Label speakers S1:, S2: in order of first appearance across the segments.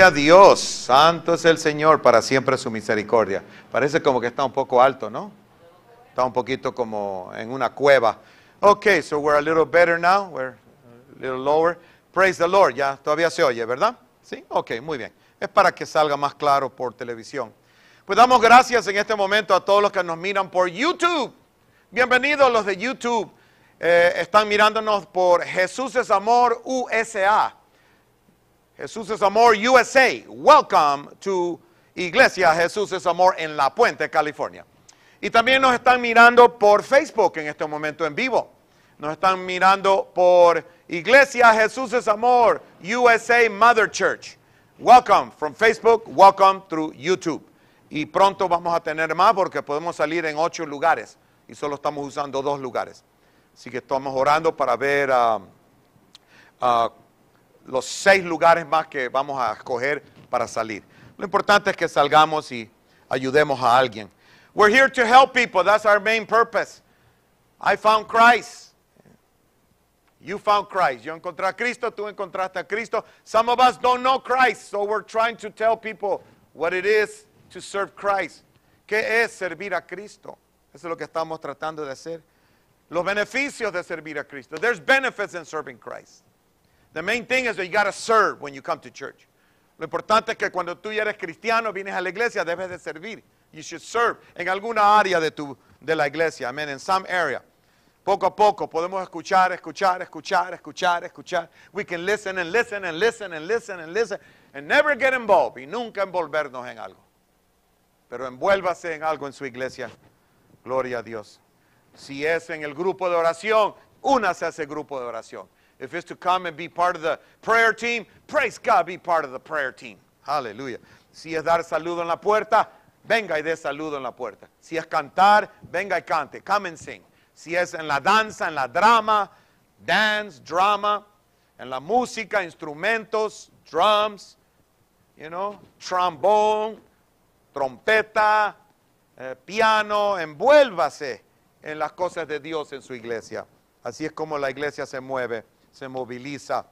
S1: a Dios, santo es el Señor, para siempre su misericordia. Parece como que está un poco alto, ¿no? Está un poquito como en una cueva. Ok, so we're a little better now, we're a little lower. Praise the Lord, ya todavía se oye, ¿verdad? Sí, ok, muy bien. Es para que salga más claro por televisión. Pues damos gracias en este momento a todos los que nos miran por YouTube. Bienvenidos los de YouTube. Eh, están mirándonos por Jesús es Amor USA. Jesús es Amor USA. Welcome to Iglesia Jesús es Amor en La Puente, California. Y también nos están mirando por Facebook en este momento en vivo. Nos están mirando por Iglesia Jesús es Amor USA Mother Church. Welcome from Facebook, welcome through YouTube. Y pronto vamos a tener más porque podemos salir en ocho lugares y solo estamos usando dos lugares. Así que estamos orando para ver um, uh, los seis lugares más que vamos a escoger para salir. Lo importante es que salgamos y ayudemos a alguien. We're here to help people. That's our main purpose. I found Christ. You found Christ. Yo encontré a Cristo, tú encontraste a Cristo. Some of us don't know Christ, so we're trying to tell people what it is to serve Christ. ¿Qué es servir a Cristo? Eso es lo que estamos tratando de hacer. Los beneficios de servir a Cristo. There's benefits in serving Christ. The main thing is that you gotta serve when you come to church. Lo importante es que cuando tú ya eres cristiano, vienes a la iglesia, debes de servir. You should serve en alguna área de, tu, de la iglesia. Amén. En some area. Poco a poco podemos escuchar, escuchar, escuchar, escuchar, escuchar. We can listen and listen and listen and listen and listen and never get involved y nunca envolvernos en algo. Pero envuélvase en algo en su iglesia. Gloria a Dios. Si es en el grupo de oración, únase a ese grupo de oración. If it's to come and be part of the prayer team, praise God, be part of the prayer team. Hallelujah. Si es dar saludo en la puerta, venga y dé saludo en la puerta. Si es cantar, venga y cante. Come and sing. Si es en la danza, en la drama, dance, drama, en la música, instrumentos, drums, you know, trombón, trompeta, eh, piano, envuélvase en las cosas de Dios en su iglesia. Así es como la iglesia se mueve se moviliza.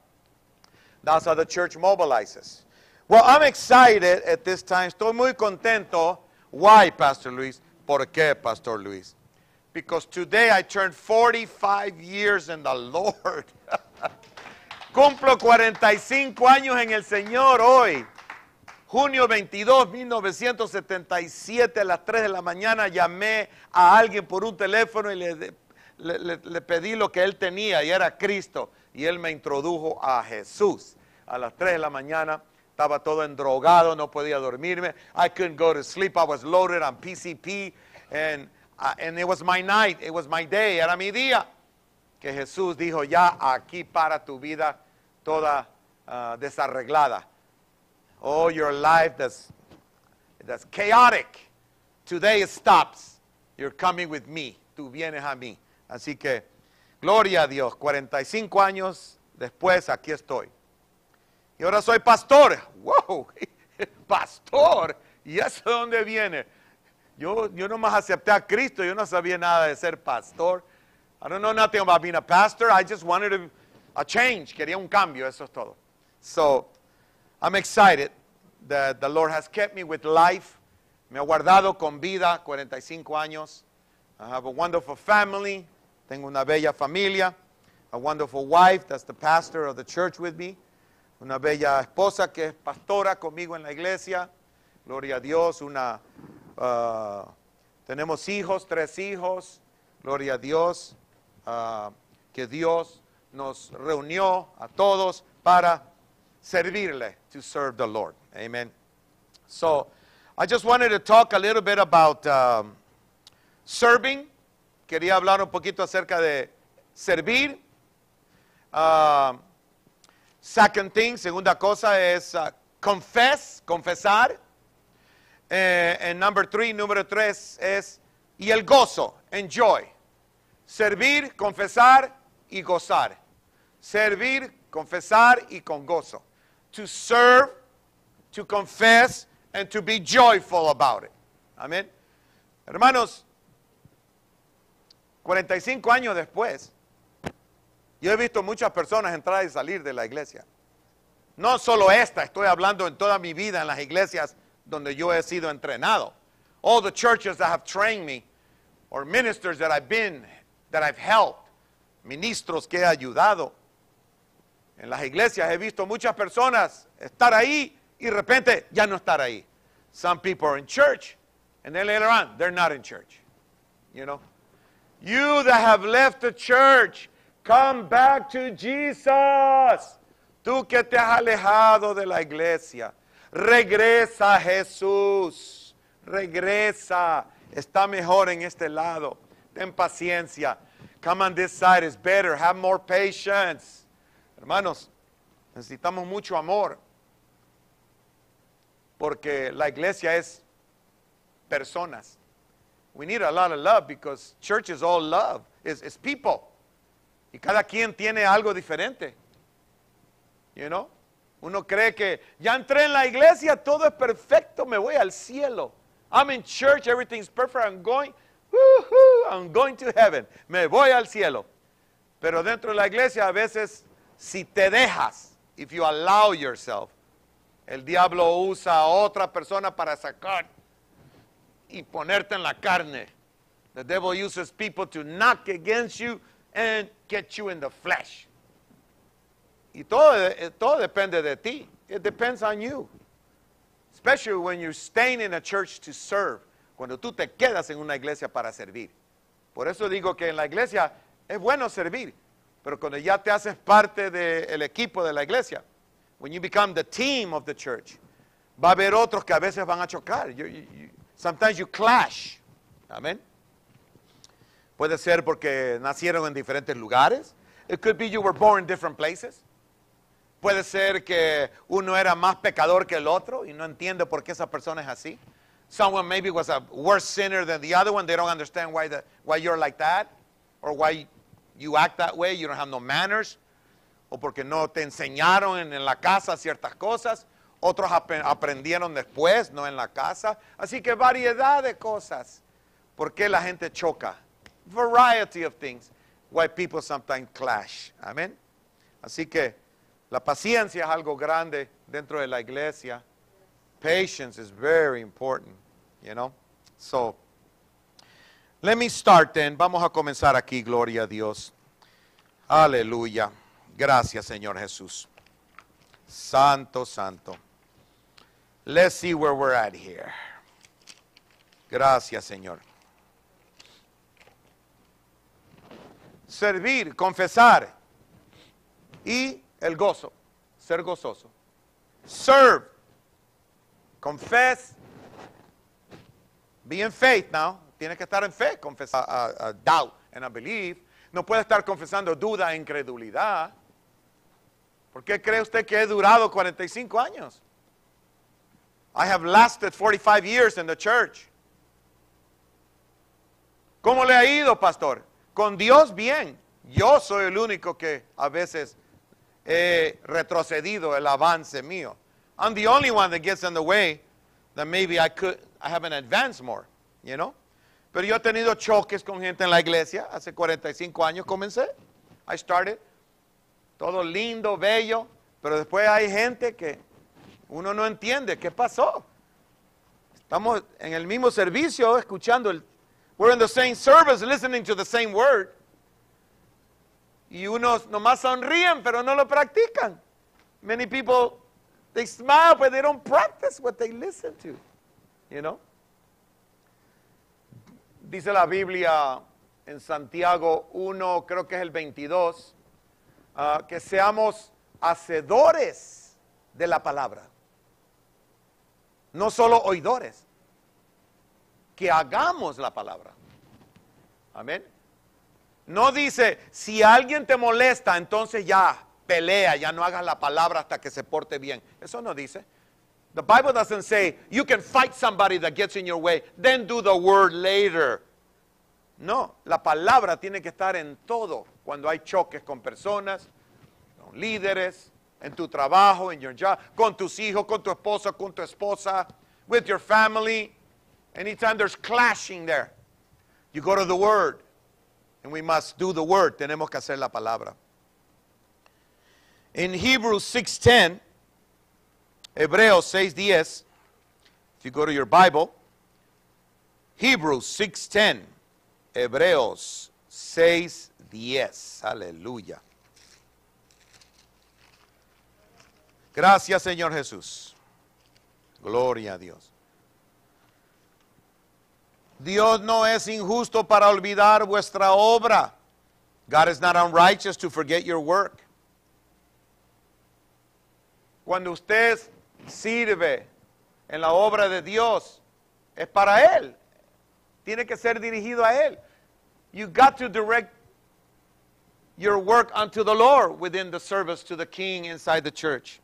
S1: That's how the church mobilizes. Well, I'm excited at this time. Estoy muy contento. Why, Pastor Luis? ¿Por qué, Pastor Luis? Because today I turned 45 years in the Lord. Cumplo 45 años en el Señor hoy. Junio 22, 1977, a las 3 de la mañana, llamé a alguien por un teléfono y le, le pedí lo que él tenía y era Cristo y él me introdujo a Jesús. A las 3 de la mañana estaba todo endrogado, no podía dormirme. I couldn't go to sleep. I was loaded on PCP and, uh, and it was my night, it was my day, era mi día. Que Jesús dijo, ya aquí para tu vida toda uh, desarreglada. Oh, your life that's, that's chaotic. Today it stops. You're coming with me. Tú vienes a mí. Así que Gloria a Dios, 45 años después aquí estoy. Y ahora soy pastor. ¡Wow! Pastor. ¿Y eso de dónde viene? Yo, yo nomás acepté a Cristo, yo no sabía nada de ser pastor. I don't know nothing about being a pastor. I just wanted a, a change. Quería un cambio, eso es todo. So, I'm excited that the Lord has kept me with life. Me ha guardado con vida 45 años. I have a wonderful family, Tengo una bella familia, a wonderful wife that's the pastor of the church with me, una bella esposa que es pastora conmigo en la iglesia. Gloria a Dios, una uh, tenemos hijos, tres hijos. Gloria a Dios uh, que Dios nos reunió a todos para servirle, to serve the Lord. Amen. So, I just wanted to talk a little bit about um, serving quería hablar un poquito acerca de servir. Ah, second thing, segunda cosa es uh, confess, confesar. Eh, en number three, número tres es y el gozo, enjoy. Servir, confesar y gozar. Servir, confesar y con gozo. To serve, to confess and to be joyful about it. Amén. Hermanos, 45 años después, yo he visto muchas personas entrar y salir de la iglesia. No solo esta, estoy hablando en toda mi vida en las iglesias donde yo he sido entrenado. All the churches that have trained me, or ministers that I've been, that I've helped, ministros que he ayudado. En las iglesias he visto muchas personas estar ahí y de repente ya no estar ahí. Some people are in church and then later on they're not in church. You know? You that have left the church, come back to Jesus. Tú que te has alejado de la iglesia, regresa a Jesús. Regresa. Está mejor en este lado. Ten paciencia. Come on this side is better. Have more patience. Hermanos, necesitamos mucho amor. Porque la iglesia es personas. We need a lot of love because church is all love, it's, people. Y cada quien tiene algo diferente. You know? Uno cree que ya entré en la iglesia, todo es perfecto, me voy al cielo. I'm in church, everything's perfect, I'm going, I'm going to heaven. Me voy al cielo. Pero dentro de la iglesia a veces si te dejas, if you allow yourself, el diablo usa a otra persona para sacar y ponerte en la carne. The devil uses people to knock against you and get you in the flesh. Y todo, eh, todo depende de ti. It depends on you. Especially when you're staying in a church to serve. Cuando tú te quedas en una iglesia para servir. Por eso digo que en la iglesia es bueno servir. Pero cuando ya te haces parte del de equipo de la iglesia, when you become the team of the church, va a haber otros que a veces van a chocar. You, you, Sometimes you clash. ¿Amen? Puede ser porque nacieron en diferentes lugares. It could be you were born in different places. Puede ser que uno era más pecador que el otro y no entiende por qué esa persona es así. Someone maybe was a worse sinner than the other one. They don't understand why, the, why you're like that or why you act that way. You don't have no manners. O porque no te enseñaron en la casa ciertas cosas otros aprendieron después, no en la casa. Así que variedad de cosas. ¿Por qué la gente choca? Variety of things. Why people sometimes clash. Amén. Así que la paciencia es algo grande dentro de la iglesia. Patience is very important, you know. So, let me start then. Vamos a comenzar aquí, gloria a Dios. Aleluya. Gracias, Señor Jesús. Santo, santo. Let's see where we're at here. Gracias, Señor. Servir, confesar y el gozo, ser gozoso. Serve, confess, be in faith now. Tiene que estar en fe, confesar, uh, uh, doubt and a belief. No puede estar confesando duda e incredulidad. ¿Por qué cree usted que he durado 45 años? I have lasted 45 years in the church. ¿Cómo le ha ido, pastor? Con Dios bien. Yo soy el único que a veces he retrocedido el avance mío. I'm the only one that gets in the way that maybe I could I haven't advanced more, you know? Pero yo he tenido choques con gente en la iglesia. Hace 45 años comencé. I started. Todo lindo, bello. Pero después hay gente que uno no entiende qué pasó. Estamos en el mismo servicio escuchando el We're in the same service listening to the same word. Y unos nomás sonríen, pero no lo practican. Many people they smile but they don't practice what they listen to. You know? Dice la Biblia en Santiago 1, creo que es el 22, ah, que seamos hacedores de la palabra no solo oidores, que hagamos la palabra. Amén. No dice, si alguien te molesta, entonces ya pelea, ya no hagas la palabra hasta que se porte bien. Eso no dice. The Bible doesn't say you can fight somebody that gets in your way, then do the word later. No, la palabra tiene que estar en todo. Cuando hay choques con personas, con líderes, en tu trabajo, en your job, con tus hijos, con tu esposo, con tu esposa, with your family. Anytime there's clashing there, you go to the word. And we must do the word. Tenemos que hacer la palabra. In Hebrews 6:10, Hebreos 6:10, if you go to your Bible, Hebrews 6:10, Hebreos 6:10. Hallelujah. Gracias, Señor Jesús. Gloria a Dios. Dios no es injusto para olvidar vuestra obra. God is not unrighteous to forget your work. Cuando usted sirve en la obra de Dios, es para Él. Tiene que ser dirigido a Él. You got to direct your work unto the Lord within the service to the King inside the church.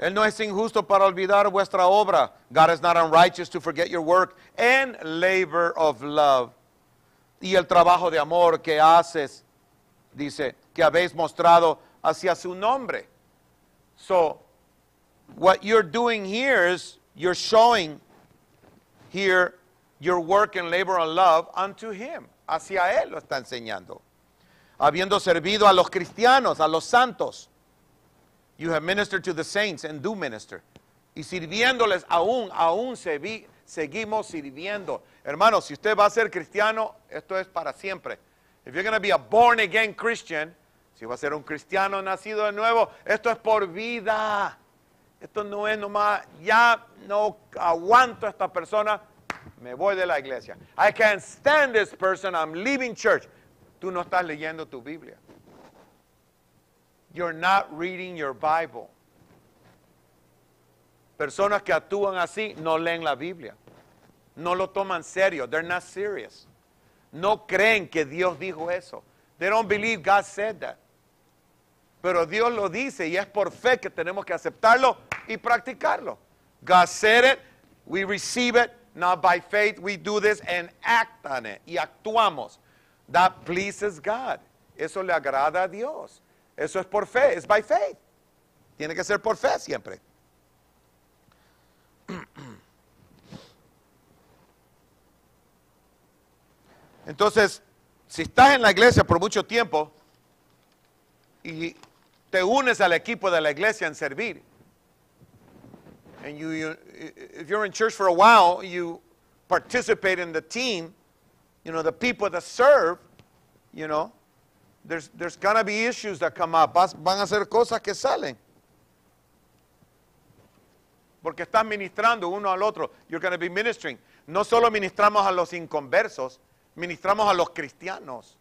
S1: Él no es injusto para olvidar vuestra obra. God is not unrighteous to forget your work and labor of love. Y el trabajo de amor que haces, dice, que habéis mostrado hacia su nombre. So, what you're doing here is you're showing here your work and labor of love unto him. Hacia él lo está enseñando. Habiendo servido a los cristianos, a los santos You have ministered to the saints and do minister. Y sirviéndoles aún, aún seguimos sirviendo. Hermanos, si usted va a ser cristiano, esto es para siempre. If you're going to be a born again Christian, si va a ser un cristiano nacido de nuevo, esto es por vida. Esto no es nomás, ya no aguanto a esta persona, me voy de la iglesia. I can't stand this person, I'm leaving church. Tú no estás leyendo tu Biblia. You're not reading your Bible. Personas que actúan así no leen la Biblia. No lo toman serio. They're not serious. No creen que Dios dijo eso. They don't believe God said that. Pero Dios lo dice y es por fe que tenemos que aceptarlo y practicarlo. God said it, we receive it, now by faith we do this and act on it. Y actuamos. That pleases God. Eso le agrada a Dios. Eso es por fe, es by faith. Tiene que ser por fe siempre. Entonces, si estás en la iglesia por mucho tiempo y te unes al equipo de la iglesia en servir, and you, you, if you're in church for a while, you participate in the team, you know, the people that serve, you know, There's, there's going to be issues that come up. Vas, van a ser cosas que salen. Porque están ministrando uno al otro. You're going to be ministering. No solo ministramos a los inconversos, ministramos a los cristianos.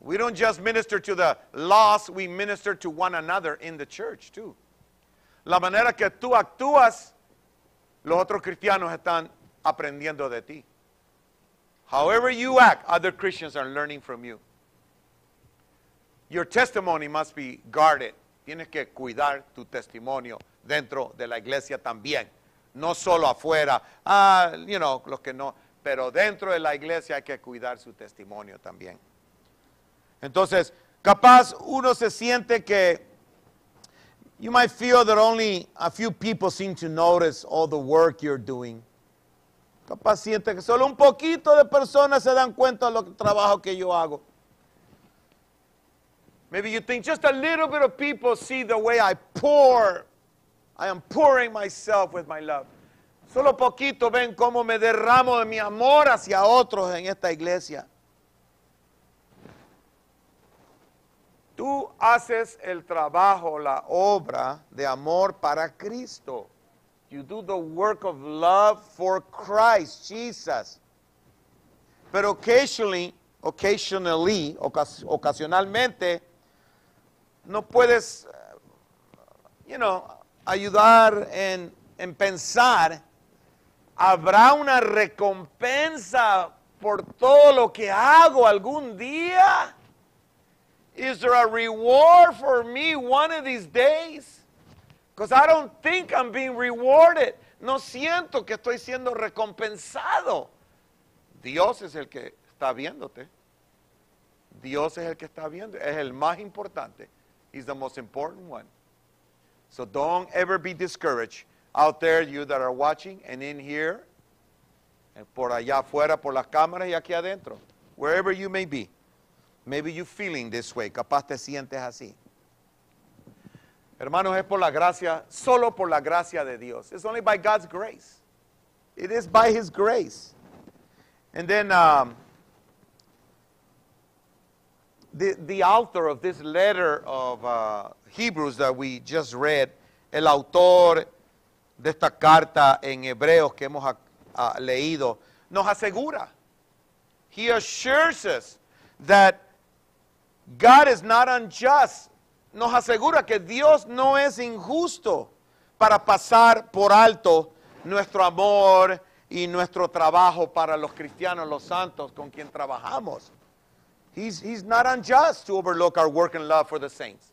S1: We don't just minister to the lost, we minister to one another in the church too. La manera que tú actúas, los otros cristianos están aprendiendo de ti. However you act, other Christians are learning from you. Your testimony must be guarded. Tienes que cuidar tu testimonio dentro de la iglesia también. No solo afuera, ah, you know, los que no, pero dentro de la iglesia hay que cuidar su testimonio también. Entonces, capaz uno se siente que you might feel that only a few people seem to notice all the work you're doing. Capaz siente que solo un poquito de personas se dan cuenta de lo trabajo que yo hago. Maybe you think just a little bit of people see the way I pour. I am pouring myself with my love. Solo poquito ven cómo me derramo de mi amor hacia otros en esta iglesia. Tú haces el trabajo, la obra de amor para Cristo. You do the work of love for Christ, Jesus. Pero occasionally, occasionally, ocasionalmente, no puedes, you know, ayudar en, pensar, habrá una recompensa por todo lo que hago algún día. Is there a reward for me one of these days? Because I don't think I'm being rewarded. No siento que estoy siendo recompensado. Dios es el que está viéndote. Dios es el que está viendo. Es el más importante. is the most important one. So don't ever be discouraged out there, you that are watching, and in here, and por allá afuera, por las cámaras y aquí adentro, wherever you may be. Maybe you're feeling this way, capaz te sientes así. Hermanos, es por la gracia, solo por la gracia de Dios. It's only by God's grace. It is by His grace. And then, um, the, of this letter of uh, that we just read, el autor de esta carta en Hebreos que hemos ah, ah, leído, nos asegura. He assures us Nos asegura que Dios no es injusto para pasar por alto nuestro amor y nuestro trabajo para los cristianos, los santos con quien trabajamos. He's, he's not unjust to overlook our work and love for the saints.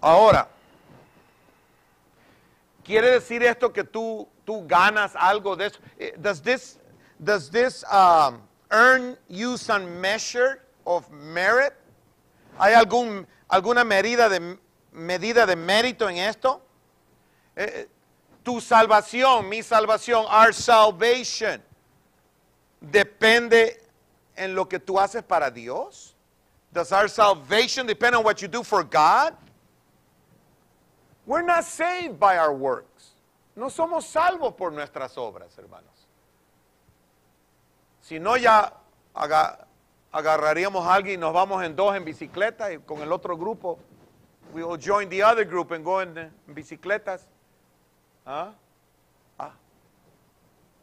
S1: Ahora, ¿quiere decir esto que tú, tú ganas algo de eso? Eh, does this, does this um, earn you some measure of merit? ¿Hay algún, alguna medida de, medida de mérito en esto? Eh, eh tu salvación, mi salvación, our salvation. depende en lo que tú haces para Dios? Does our salvation depend on what you do for God? We're not saved by our works. No somos salvos por nuestras obras, hermanos. Si no, ya agarraríamos a alguien y nos vamos en dos en bicicleta y con el otro grupo. We will join the other group and go in bicicletas. ¿Ah?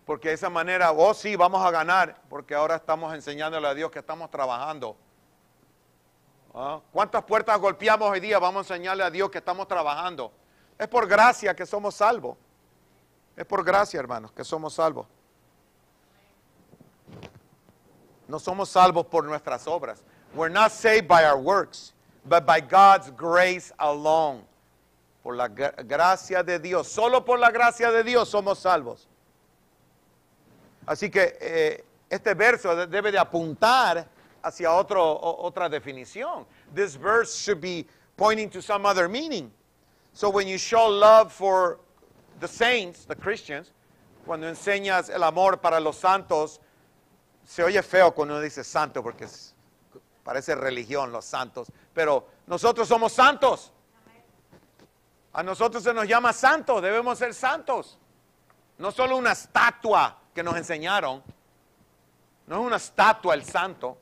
S1: Porque de esa manera, oh sí, vamos a ganar, porque ahora estamos enseñándole a Dios que estamos trabajando. ¿Ah? ¿Cuántas puertas golpeamos hoy día? Vamos a enseñarle a Dios que estamos trabajando. Es por gracia que somos salvos. Es por gracia, hermanos, que somos salvos. No somos salvos por nuestras obras. We're not saved by our works, but by God's grace alone. Por la gracia de Dios. Solo por la gracia de Dios somos salvos. Así que eh, este verso debe de apuntar hacia otro, otra definición. This verse should be pointing to some other meaning. So when you show love for the saints, the Christians, cuando enseñas el amor para los santos, se oye feo cuando uno dice santo porque parece religión los santos, pero nosotros somos santos. A nosotros se nos llama santos, debemos ser santos. No solo una estatua que nos enseñaron. No es una estatua el santo.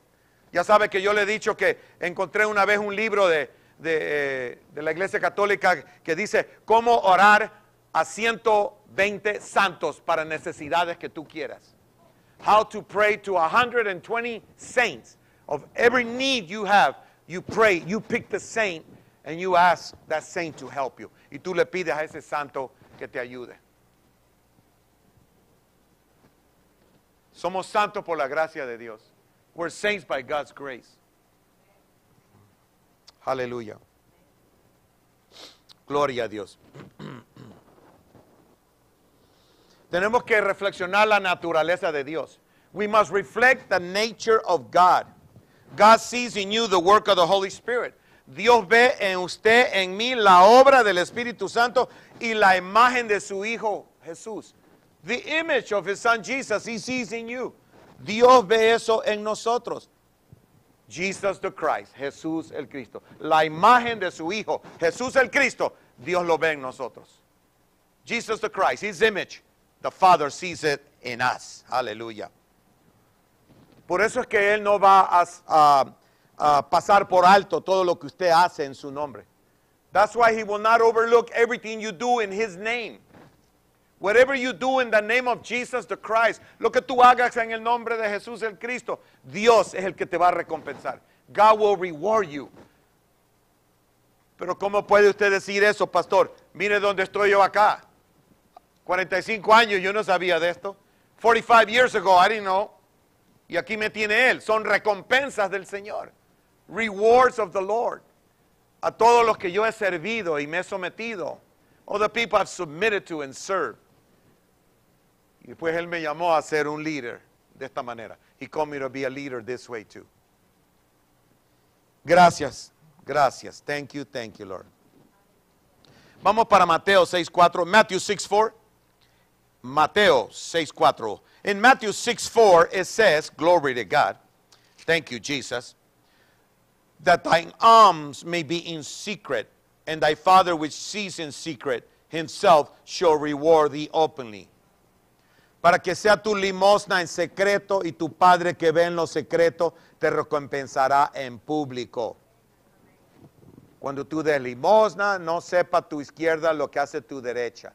S1: Ya sabe que yo le he dicho que encontré una vez un libro de, de, eh, la Iglesia Católica que dice cómo orar a 120 santos para necesidades que tú quieras. How to pray to 120 saints. Of every need you have, you pray, you pick the saint and you ask that saint to help you. Y tú le pides a ese santo que te ayude. Somos santos por la gracia de Dios. We're saints by God's grace. Aleluya. Gloria a Dios. Tenemos que reflexionar la naturaleza de Dios. We must reflect the nature of God. God sees in you the work of the Holy Spirit. Dios ve en usted, en mí, la obra del Espíritu Santo y la imagen de su Hijo Jesús. The image of his son Jesus he sees in you. Dios ve eso en nosotros. Jesus the Christ, Jesús el Cristo. La imagen de su Hijo, Jesús el Cristo, Dios lo ve en nosotros. Jesus the Christ, his image, the Father sees it in us. Aleluya. Por eso es que Él no va a, pasar por alto todo lo que usted hace en su nombre. That's why He will not overlook everything you do in His name. Whatever you do in the name of Jesus the Christ, lo que tú hagas en el nombre de Jesús el Cristo, Dios es el que te va a recompensar. God will reward you. Pero ¿cómo puede usted decir eso, pastor? Mire dónde estoy yo acá. 45 años yo no sabía de esto. 45 years ago, I didn't know. Y aquí me tiene él. Son recompensas del Señor. Rewards of the Lord. A todos los que yo he servido y me he sometido. All the people have submitted to and served. Y pues él me llamó a ser un líder de esta manera. He called me to be a leader this way too. Gracias, gracias. Thank you, thank you, Lord. Vamos para Mateo 6.4. Matthew 6.4. Mateo 6.4. In Matthew 6.4 it says, glory to God. Thank you, Jesus. That thine alms may be in secret, and thy Father which sees in secret himself shall reward thee openly. para que sea tu limosna en secreto y tu Padre que ve en lo secreto te recompensará en público. Cuando tú des limosna, no sepa tu izquierda lo que hace tu derecha.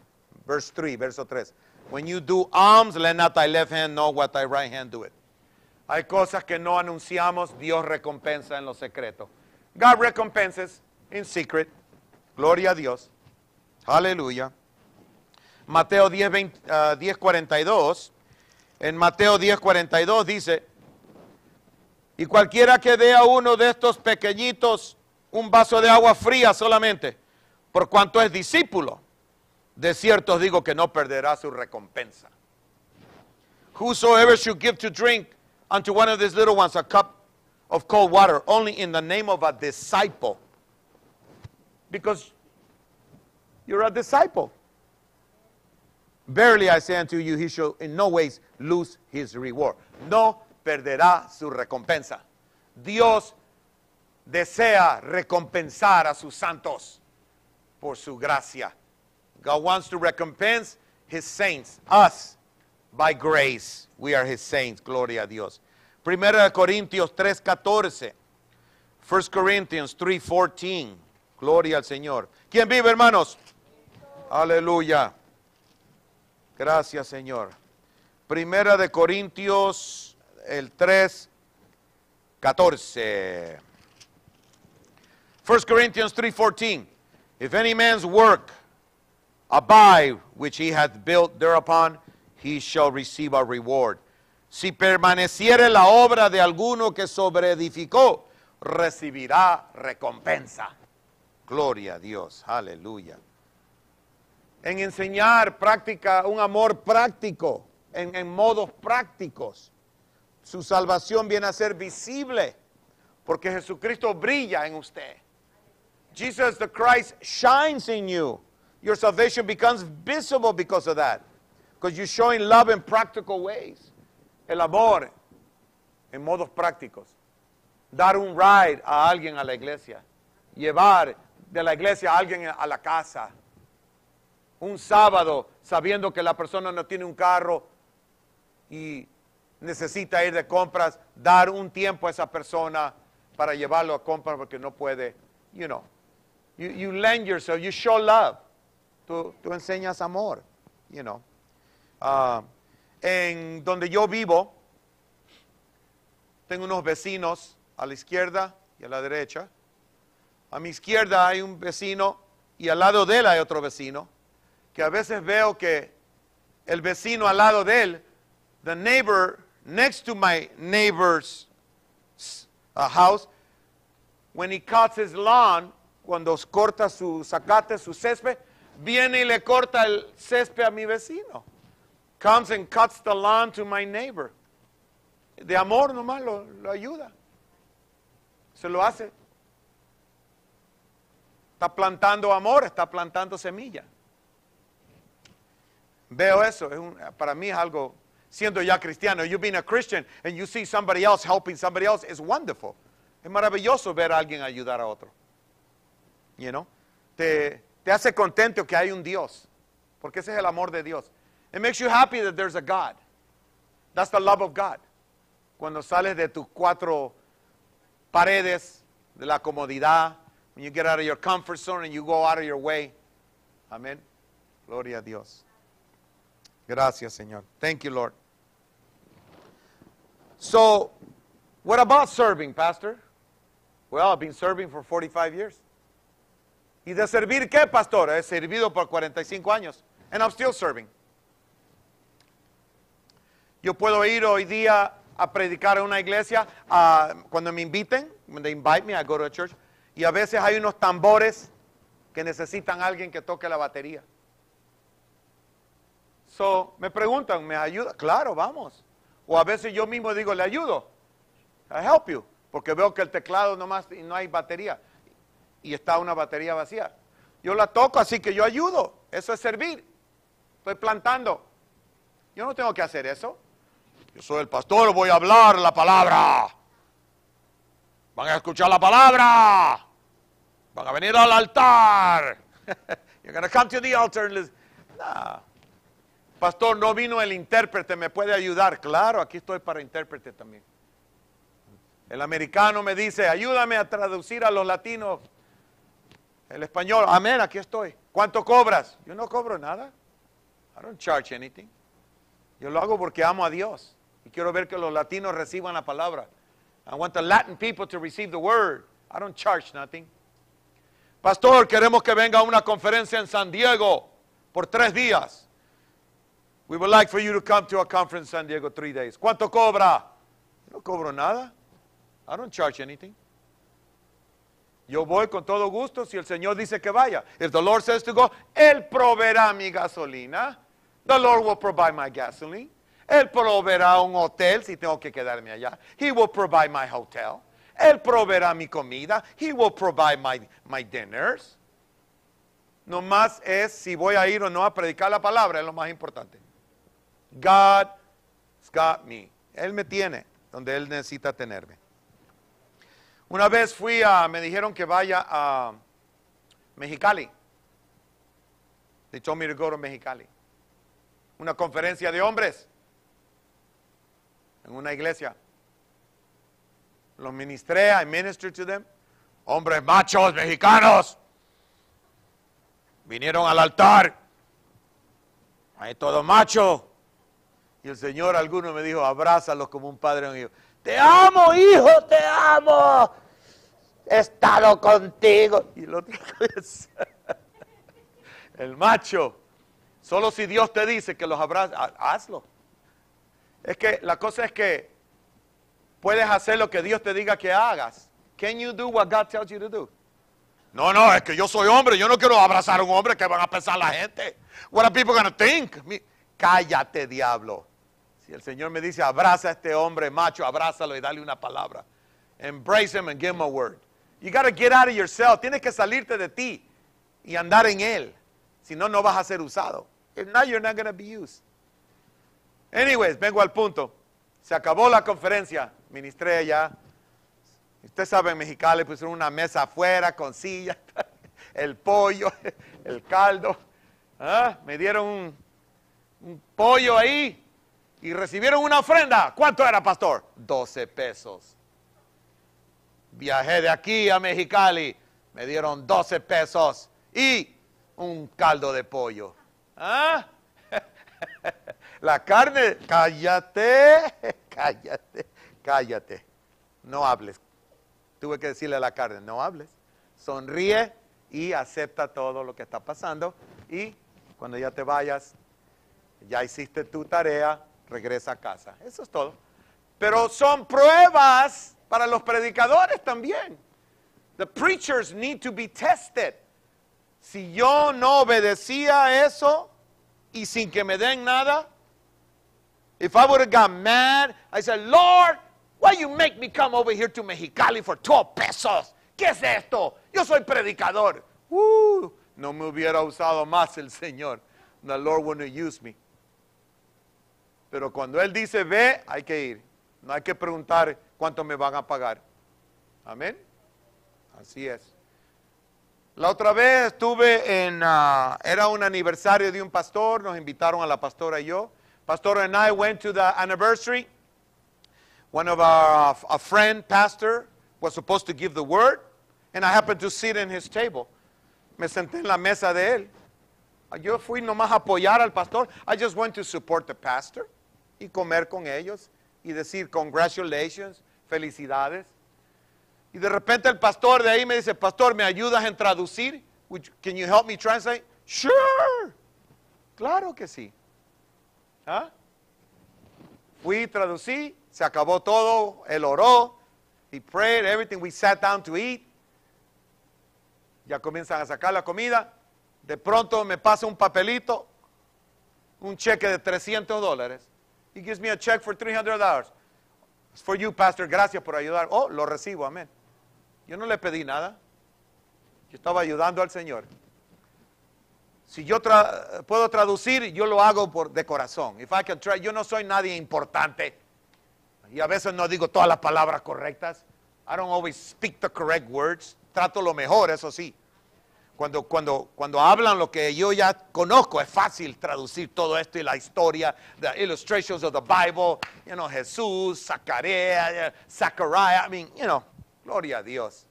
S1: Verse 3, verso 3. When you do alms, let not thy left hand know what thy right hand doeth. Hay cosas que no anunciamos, Dios recompensa en lo secreto. God recompenses in secret. Gloria a Dios. Aleluya. Mateo 10, 42. Ah, en Mateo 10, 42 dice, y cualquiera que dé a uno de estos pequeñitos un vaso de agua fría solamente, por cuanto es discípulo, de cierto os digo que no perderá su recompensa. Whosoever should give to drink unto one of these little ones a cup of cold water, only in the name of a disciple. Because you're a disciple. Verily I say unto you, he shall in no ways lose his reward. No perderá su recompensa. Dios desea recompensar a sus santos por su gracia. God wants to recompense his saints, us, by grace. We are his saints. Gloria a Dios. Primera Corintios 3:14. 1 Corinthians 3:14. Gloria al Señor. ¿Quién vive, hermanos? Aleluya. Gracias, Señor. Primera de Corintios, el 3, 14. 1 Corinthians 3:14 If any man's work abide which he hath built thereupon, he shall receive a reward. Si permaneciere la obra de alguno que sobreedificó, recibirá recompensa. Gloria a Dios. Aleluya en enseñar práctica, un amor práctico, en, en modos prácticos. Su salvación viene a ser visible porque Jesucristo brilla en usted. Jesus the Christ shines in you. Your salvation becomes visible because of that. Because you're showing love in practical ways. El amor en modos prácticos. Dar un ride a alguien a la iglesia. Llevar de la iglesia a alguien a la casa un sábado sabiendo que la persona no tiene un carro y necesita ir de compras, dar un tiempo a esa persona para llevarlo a compras porque no puede, you know. You, lend yourself, you show love. Tú, enseñas amor, you know. Ah, en donde yo vivo, tengo unos vecinos a la izquierda y a la derecha. A mi izquierda hay un vecino y al lado de él hay otro vecino que a veces veo que el vecino al lado de él, the neighbor next to my neighbor's uh, house, when he cuts his lawn, cuando corta su zacate, su césped, viene y le corta el césped a mi vecino. Comes and cuts the lawn to my neighbor. De amor nomás lo, lo ayuda. Se lo hace. Está plantando amor, está plantando semillas. Veo eso, para mí es algo, siendo ya cristiano, you being a Christian and you see somebody else helping somebody else, it's wonderful. Es maravilloso ver a alguien ayudar a otro. You know? Te, te hace contento que hay un Dios, porque ese es el amor de Dios. It makes you happy that there's a God. That's the love of God. Cuando sales de tus cuatro paredes, de la comodidad, when you get out of your comfort zone and you go out of your way. Amén. Gloria a Dios. Gracias, Señor. Thank you, Lord. So, what about serving, Pastor? Well, I've been serving for 45 years. ¿Y de servir qué, Pastor? He servido por 45 años. And I'm still serving. Yo puedo ir hoy día a predicar en una iglesia cuando me inviten, when they invite me, I go to a church. Y a veces hay unos tambores que necesitan a alguien que toque la batería. So, me preguntan, ¿me ayuda? Claro, vamos. O a veces yo mismo digo, le ayudo. I help you. Porque veo que el teclado nomás no hay batería. Y está una batería vacía. Yo la toco, así que yo ayudo. Eso es servir. Estoy plantando. Yo no tengo que hacer eso. Yo soy el pastor, voy a hablar la palabra. Van a escuchar la palabra. Van a venir al altar. You're going to come to the altar and No. Pastor, no vino el intérprete, ¿me puede ayudar? Claro, aquí estoy para intérprete también. El americano me dice, ayúdame a traducir a los latinos el español. Amén, aquí estoy. ¿Cuánto cobras? Yo no cobro nada. I don't charge anything. Yo lo hago porque amo a Dios y quiero ver que los latinos reciban la palabra. I want the Latin people to receive the word. I don't charge nothing. Pastor, queremos que venga a una conferencia en San Diego por tres días. We would like for you to come to our conference San Diego three days. ¿Cuánto cobra? no cobro nada. I don't charge anything. Yo voy con todo gusto si el Señor dice que vaya. If the Lord says to go, Él proveerá mi gasolina. The Lord will provide my gasoline. Él proveerá un hotel si tengo que quedarme allá. He will provide my hotel. Él proveerá mi comida. He will provide my, my dinners. más es si voy a ir o no a predicar la palabra, es lo más importante. God's got me. Él me tiene donde Él necesita tenerme. Una vez fui a, me dijeron que vaya a Mexicali. They told me to go to Mexicali. Una conferencia de hombres en una iglesia. Los ministré, I ministered to them. Hombres machos mexicanos vinieron al altar. Ahí todo macho. Y el Señor, alguno me dijo, abrázalos como un padre a un hijo. Te amo, hijo, te amo. He estado contigo. Y lo otro es el macho. Solo si Dios te dice que los abraza, hazlo. Es que la cosa es que puedes hacer lo que Dios te diga que hagas. Can you do what God tells you to do? No, no, es que yo soy hombre, yo no quiero abrazar a un hombre que van a pensar la gente. What are people going to think? Cállate, diablo. Si el Señor me dice, abraza a este hombre macho, abrázalo y dale una palabra. Embrace him and give him a word. You got get out of yourself. Tienes que salirte de ti y andar en él. Si no, no vas a ser usado. If not, you're not going be used. Anyways, vengo al punto. Se acabó la conferencia. Ministré allá. sabe en Mexicali pusieron una mesa afuera con sillas, el pollo, el caldo. Ah, me dieron un pollo ahí y recibieron una ofrenda. ¿Cuánto era, pastor? 12 pesos. Viajé de aquí a Mexicali, me dieron 12 pesos y un caldo de pollo. ¿Ah? La carne, cállate, cállate, cállate. No hables. Tuve que decirle a la carne, no hables. Sonríe y acepta todo lo que está pasando. Y cuando ya te vayas, ya hiciste tu tarea, regresa a casa. Eso es todo. Pero son pruebas para los predicadores también. The preachers need to be tested. Si yo no obedecía eso y sin que me den nada, if I would have got mad, I said, Lord, why you make me come over here to Mexicali for 12 pesos? ¿Qué es esto? Yo soy predicador. Uh, no me hubiera usado más el Señor. The Lord wouldn't use me. Pero cuando Él dice ve, hay que ir. No hay que preguntar cuánto me van a pagar. Amén. Así es. La otra vez estuve en, ah, era un aniversario de un pastor, nos invitaron a la pastora y yo. Pastor and I went to the anniversary. One of our, a friend, pastor, was supposed to give the word, and I happened to sit in his table. Me senté en la mesa de él. Yo fui nomás a apoyar al pastor. I just went to support the pastor y comer con ellos y decir congratulations, felicidades. Y de repente el pastor de ahí me dice, pastor, ¿me ayudas en traducir? Can you help me translate? Sure. Claro que sí. ¿Ah? Fui, traducí, se acabó todo, él oró, y prayed, everything, we sat down to eat. Ya comienzan a sacar la comida, de pronto me pasa un papelito, un cheque de 300 dólares. He gives me a check for $300. It's for you, pastor. Gracias por ayudar. Oh, lo recibo. Amén. Yo no le pedí nada. Yo estaba ayudando al Señor. Si yo puedo traducir, yo lo hago por, de corazón. If I can try, yo no soy nadie importante. Y a veces no digo todas las palabras correctas. I don't always speak the correct words. Trato lo mejor, eso sí. Cuando, cuando, cuando hablan lo que yo ya conozco, es fácil traducir todo esto y la historia, the illustrations of the Bible, you know, Jesús, Zacarías, Zachariah, I mean, you know, gloria a Dios.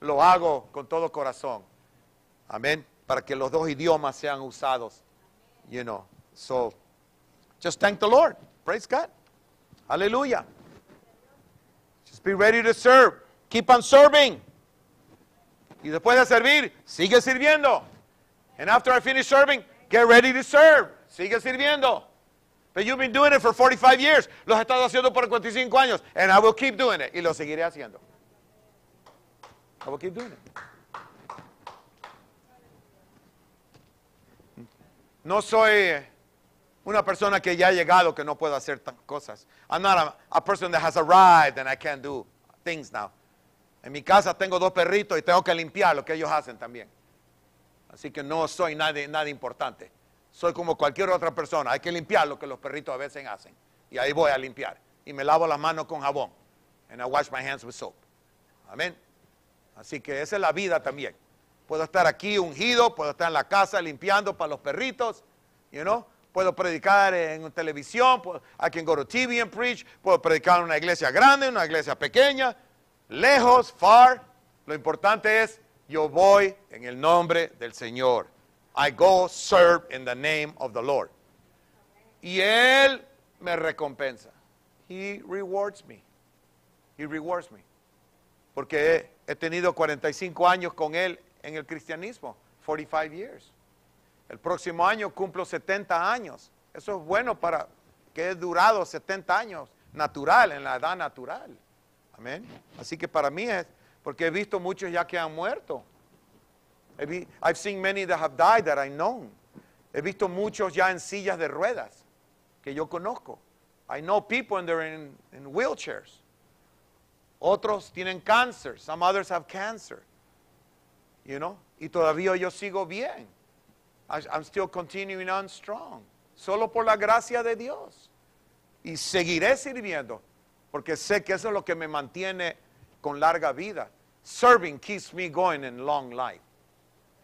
S1: Lo hago con todo corazón. Amén. Para que los dos idiomas sean usados. You know. So, just thank the Lord. Praise God. Aleluya Just be ready to serve. Keep on serving. Y después de servir, sigue sirviendo. And after I finish serving, get ready to serve. Sigue sirviendo. But you've been doing it for 45 years. Los he estado haciendo por 45 años. And I will keep doing it. Y lo seguiré haciendo. I will keep doing it. No soy una persona que ya ha llegado que no puedo hacer cosas. I'm not a, a person that has arrived and I can't do things now. En mi casa tengo dos perritos y tengo que limpiar lo que ellos hacen también. Así que no soy nadie, importante. Soy como cualquier otra persona. Hay que limpiar lo que los perritos a veces hacen. Y ahí voy a limpiar. Y me lavo las manos con jabón. And I wash my hands with soap. Amén. Así que esa es la vida también. Puedo estar aquí ungido, puedo estar en la casa limpiando para los perritos, you know? Puedo predicar en televisión, I can go to TV and preach, puedo predicar en una iglesia grande, en una iglesia pequeña, lejos, far, lo importante es yo voy en el nombre del Señor. I go serve in the name of the Lord. Y Él me recompensa. He rewards me. He rewards me. Porque he, tenido 45 años con Él en el cristianismo. 45 years. El próximo año cumplo 70 años. Eso es bueno para que he durado 70 años natural, en la edad natural. Amén. Así que para mí es, porque he visto muchos ya que han muerto. I've seen many that have died that I know. He visto muchos ya en sillas de ruedas que yo conozco. I know people and they're in, wheelchairs. Otros tienen cáncer. Some others have cancer. You know? Y todavía yo sigo bien. I'm still continuing on strong. Solo por la gracia de Dios. Y seguiré sirviendo porque sé que eso es lo que me mantiene con larga vida. Serving keeps me going in long life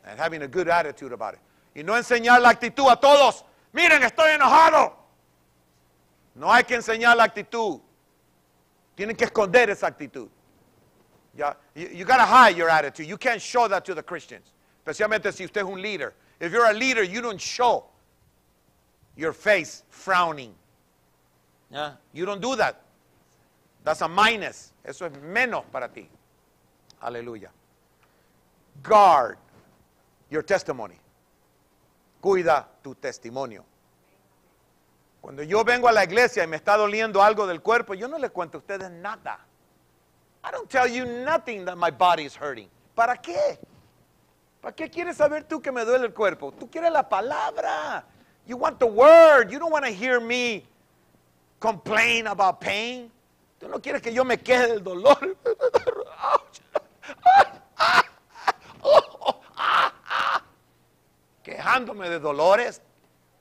S1: and having a good attitude about it. Y no enseñar la actitud a todos. Miren, estoy enojado. No hay que enseñar la actitud. Tienen que esconder esa actitud. Yeah, you, you gotta hide your attitude. You can't show that to the Christians. Especialmente si usted es un líder. If you're a leader, you don't show your face frowning. You don't do that. That's a minus. Eso es menos para ti. Aleluya. Guard your testimony. Cuida tu testimonio. Cuando yo vengo a la iglesia y me está doliendo algo del cuerpo, yo no le cuento a ustedes nada. I don't tell you nothing that my body is hurting. ¿Para qué? ¿Para qué quieres saber tú que me duele el cuerpo? Tú quieres la palabra. You want the word. You don't want to hear me complain about pain. Tú no quieres que yo me queje del dolor. Quejándome de dolores.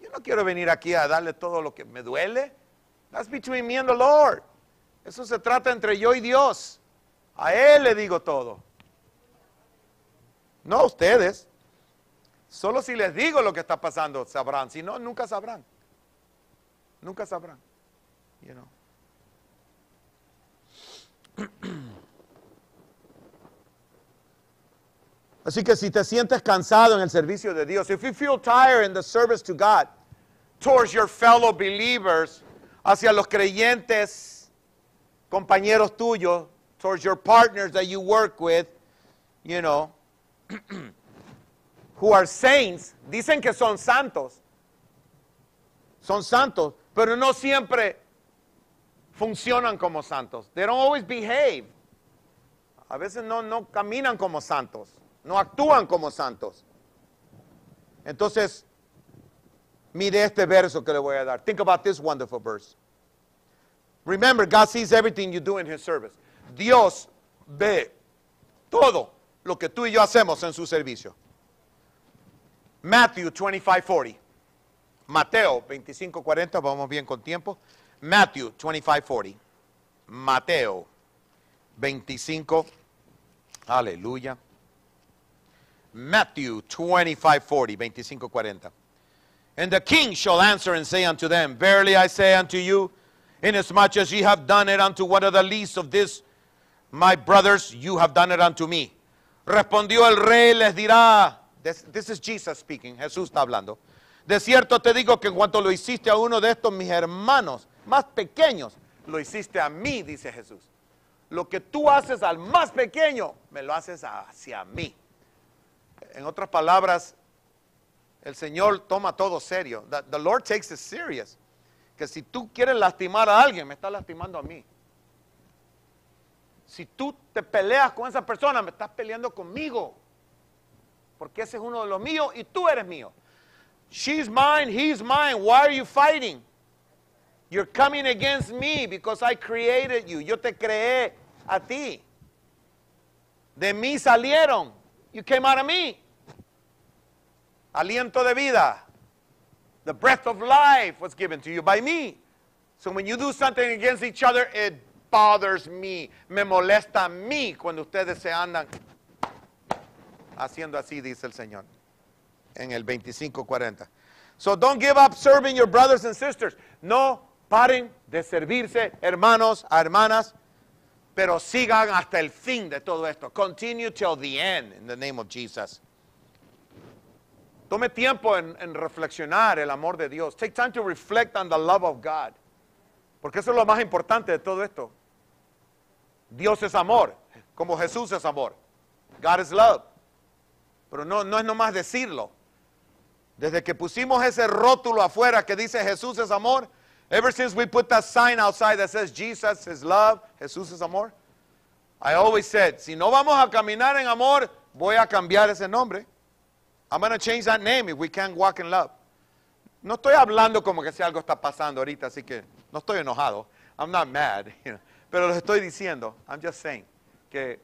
S1: Yo no quiero venir aquí a darle todo lo que me duele. That's between me and the Lord. Eso se trata entre yo y Dios. A Él le digo todo. No a ustedes. Solo si les digo lo que está pasando sabrán. Si no, nunca sabrán. Nunca sabrán. You know. Así que si te sientes cansado en el servicio de Dios, if you feel tired in the service to God, towards your fellow believers, hacia los creyentes, compañeros tuyos, towards your partners that you work with, you know, who are saints, dicen que son santos. Son santos, pero no siempre funcionan como santos. They don't always behave. A veces no, no caminan como santos, no actúan como santos. Entonces, mire este verso que le voy a dar. Think about this wonderful verse. Remember, God sees everything you do in His service. Dios ve todo lo que tú y yo hacemos en su servicio. Matthew 25:40. Mateo 25:40, vamos bien con tiempo. Matthew 25:40, Mateo 25, aleluya. Matthew 25:40, 25:40, And the king shall answer and say unto them, Verily I say unto you, inasmuch as ye have done it unto one of the least of this, my brothers, you have done it unto me. Respondió el rey, les dirá, this, this is Jesus speaking, Jesús está hablando. De cierto te digo que en cuanto lo hiciste a uno de estos mis hermanos, más pequeños, lo hiciste a mí, dice Jesús. Lo que tú haces al más pequeño, me lo haces hacia mí. En otras palabras, el Señor toma todo serio. The, Lord takes it serious. Que si tú quieres lastimar a alguien, me estás lastimando a mí. Si tú te peleas con esa persona, me estás peleando conmigo. Porque ese es uno de los míos y tú eres mío. She's mine, he's mine. Why are you fighting? You're coming against me because I created you. Yo te creé a ti. De mí salieron. You came out of me. Aliento de vida. The breath of life was given to you by me. So when you do something against each other, it bothers me. Me molesta a mí cuando ustedes se andan haciendo así, dice el Señor. En el 25:40. So don't give up serving your brothers and sisters. No Paren de servirse hermanos a hermanas, pero sigan hasta el fin de todo esto. Continue till the end, in the name of Jesus. Tome tiempo en, en, reflexionar el amor de Dios. Take time to reflect on the love of God. Porque eso es lo más importante de todo esto. Dios es amor, como Jesús es amor. God is love. Pero no, no es nomás decirlo. Desde que pusimos ese rótulo afuera que dice Jesús es amor, Ever since we put that sign outside that says Jesus is love, Jesús is amor, I always said, si no vamos a caminar en amor, voy a cambiar ese nombre. I'm going to change that name if we can't walk in love. No estoy hablando como que si algo está pasando ahorita, así que no estoy enojado. I'm not mad. You know. Pero lo estoy diciendo, I'm just saying, que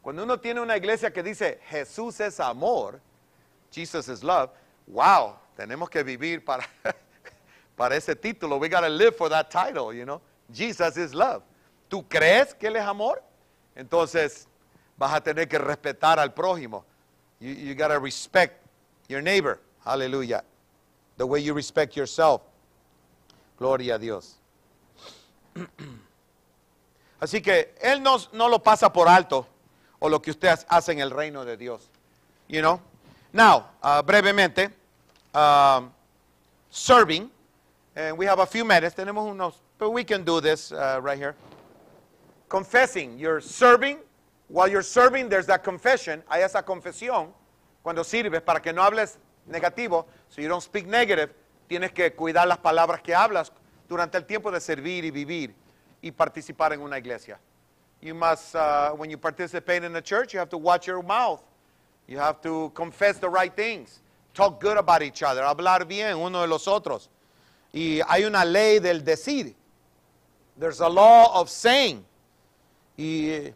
S1: cuando uno tiene una iglesia que dice Jesús es amor, Jesus is love, wow, tenemos que vivir para para ese título. We gotta live for that title, you know. Jesus is love. ¿Tú crees que Él es amor? Entonces vas a tener que respetar al prójimo. You, gotta respect your neighbor. Aleluya. The way you respect yourself. Gloria a Dios. Así que Él no, no lo pasa por alto o lo que ustedes hacen en el reino de Dios. You know? Now, ah, brevemente, ah, serving And we have a few minutes, tenemos unos, but we can do this uh, right here. Confessing, you're serving. While you're serving, there's that confession. Hay esa confesión cuando sirves para que no hables negativo. So you don't speak negative. Tienes que cuidar las palabras que hablas durante el tiempo de servir y vivir y participar en una iglesia. You must, uh, when you participate in a church, you have to watch your mouth. You have to confess the right things. Talk good about each other. Hablar bien uno de los otros. Y hay una ley del decir. There's a law of saying. Y,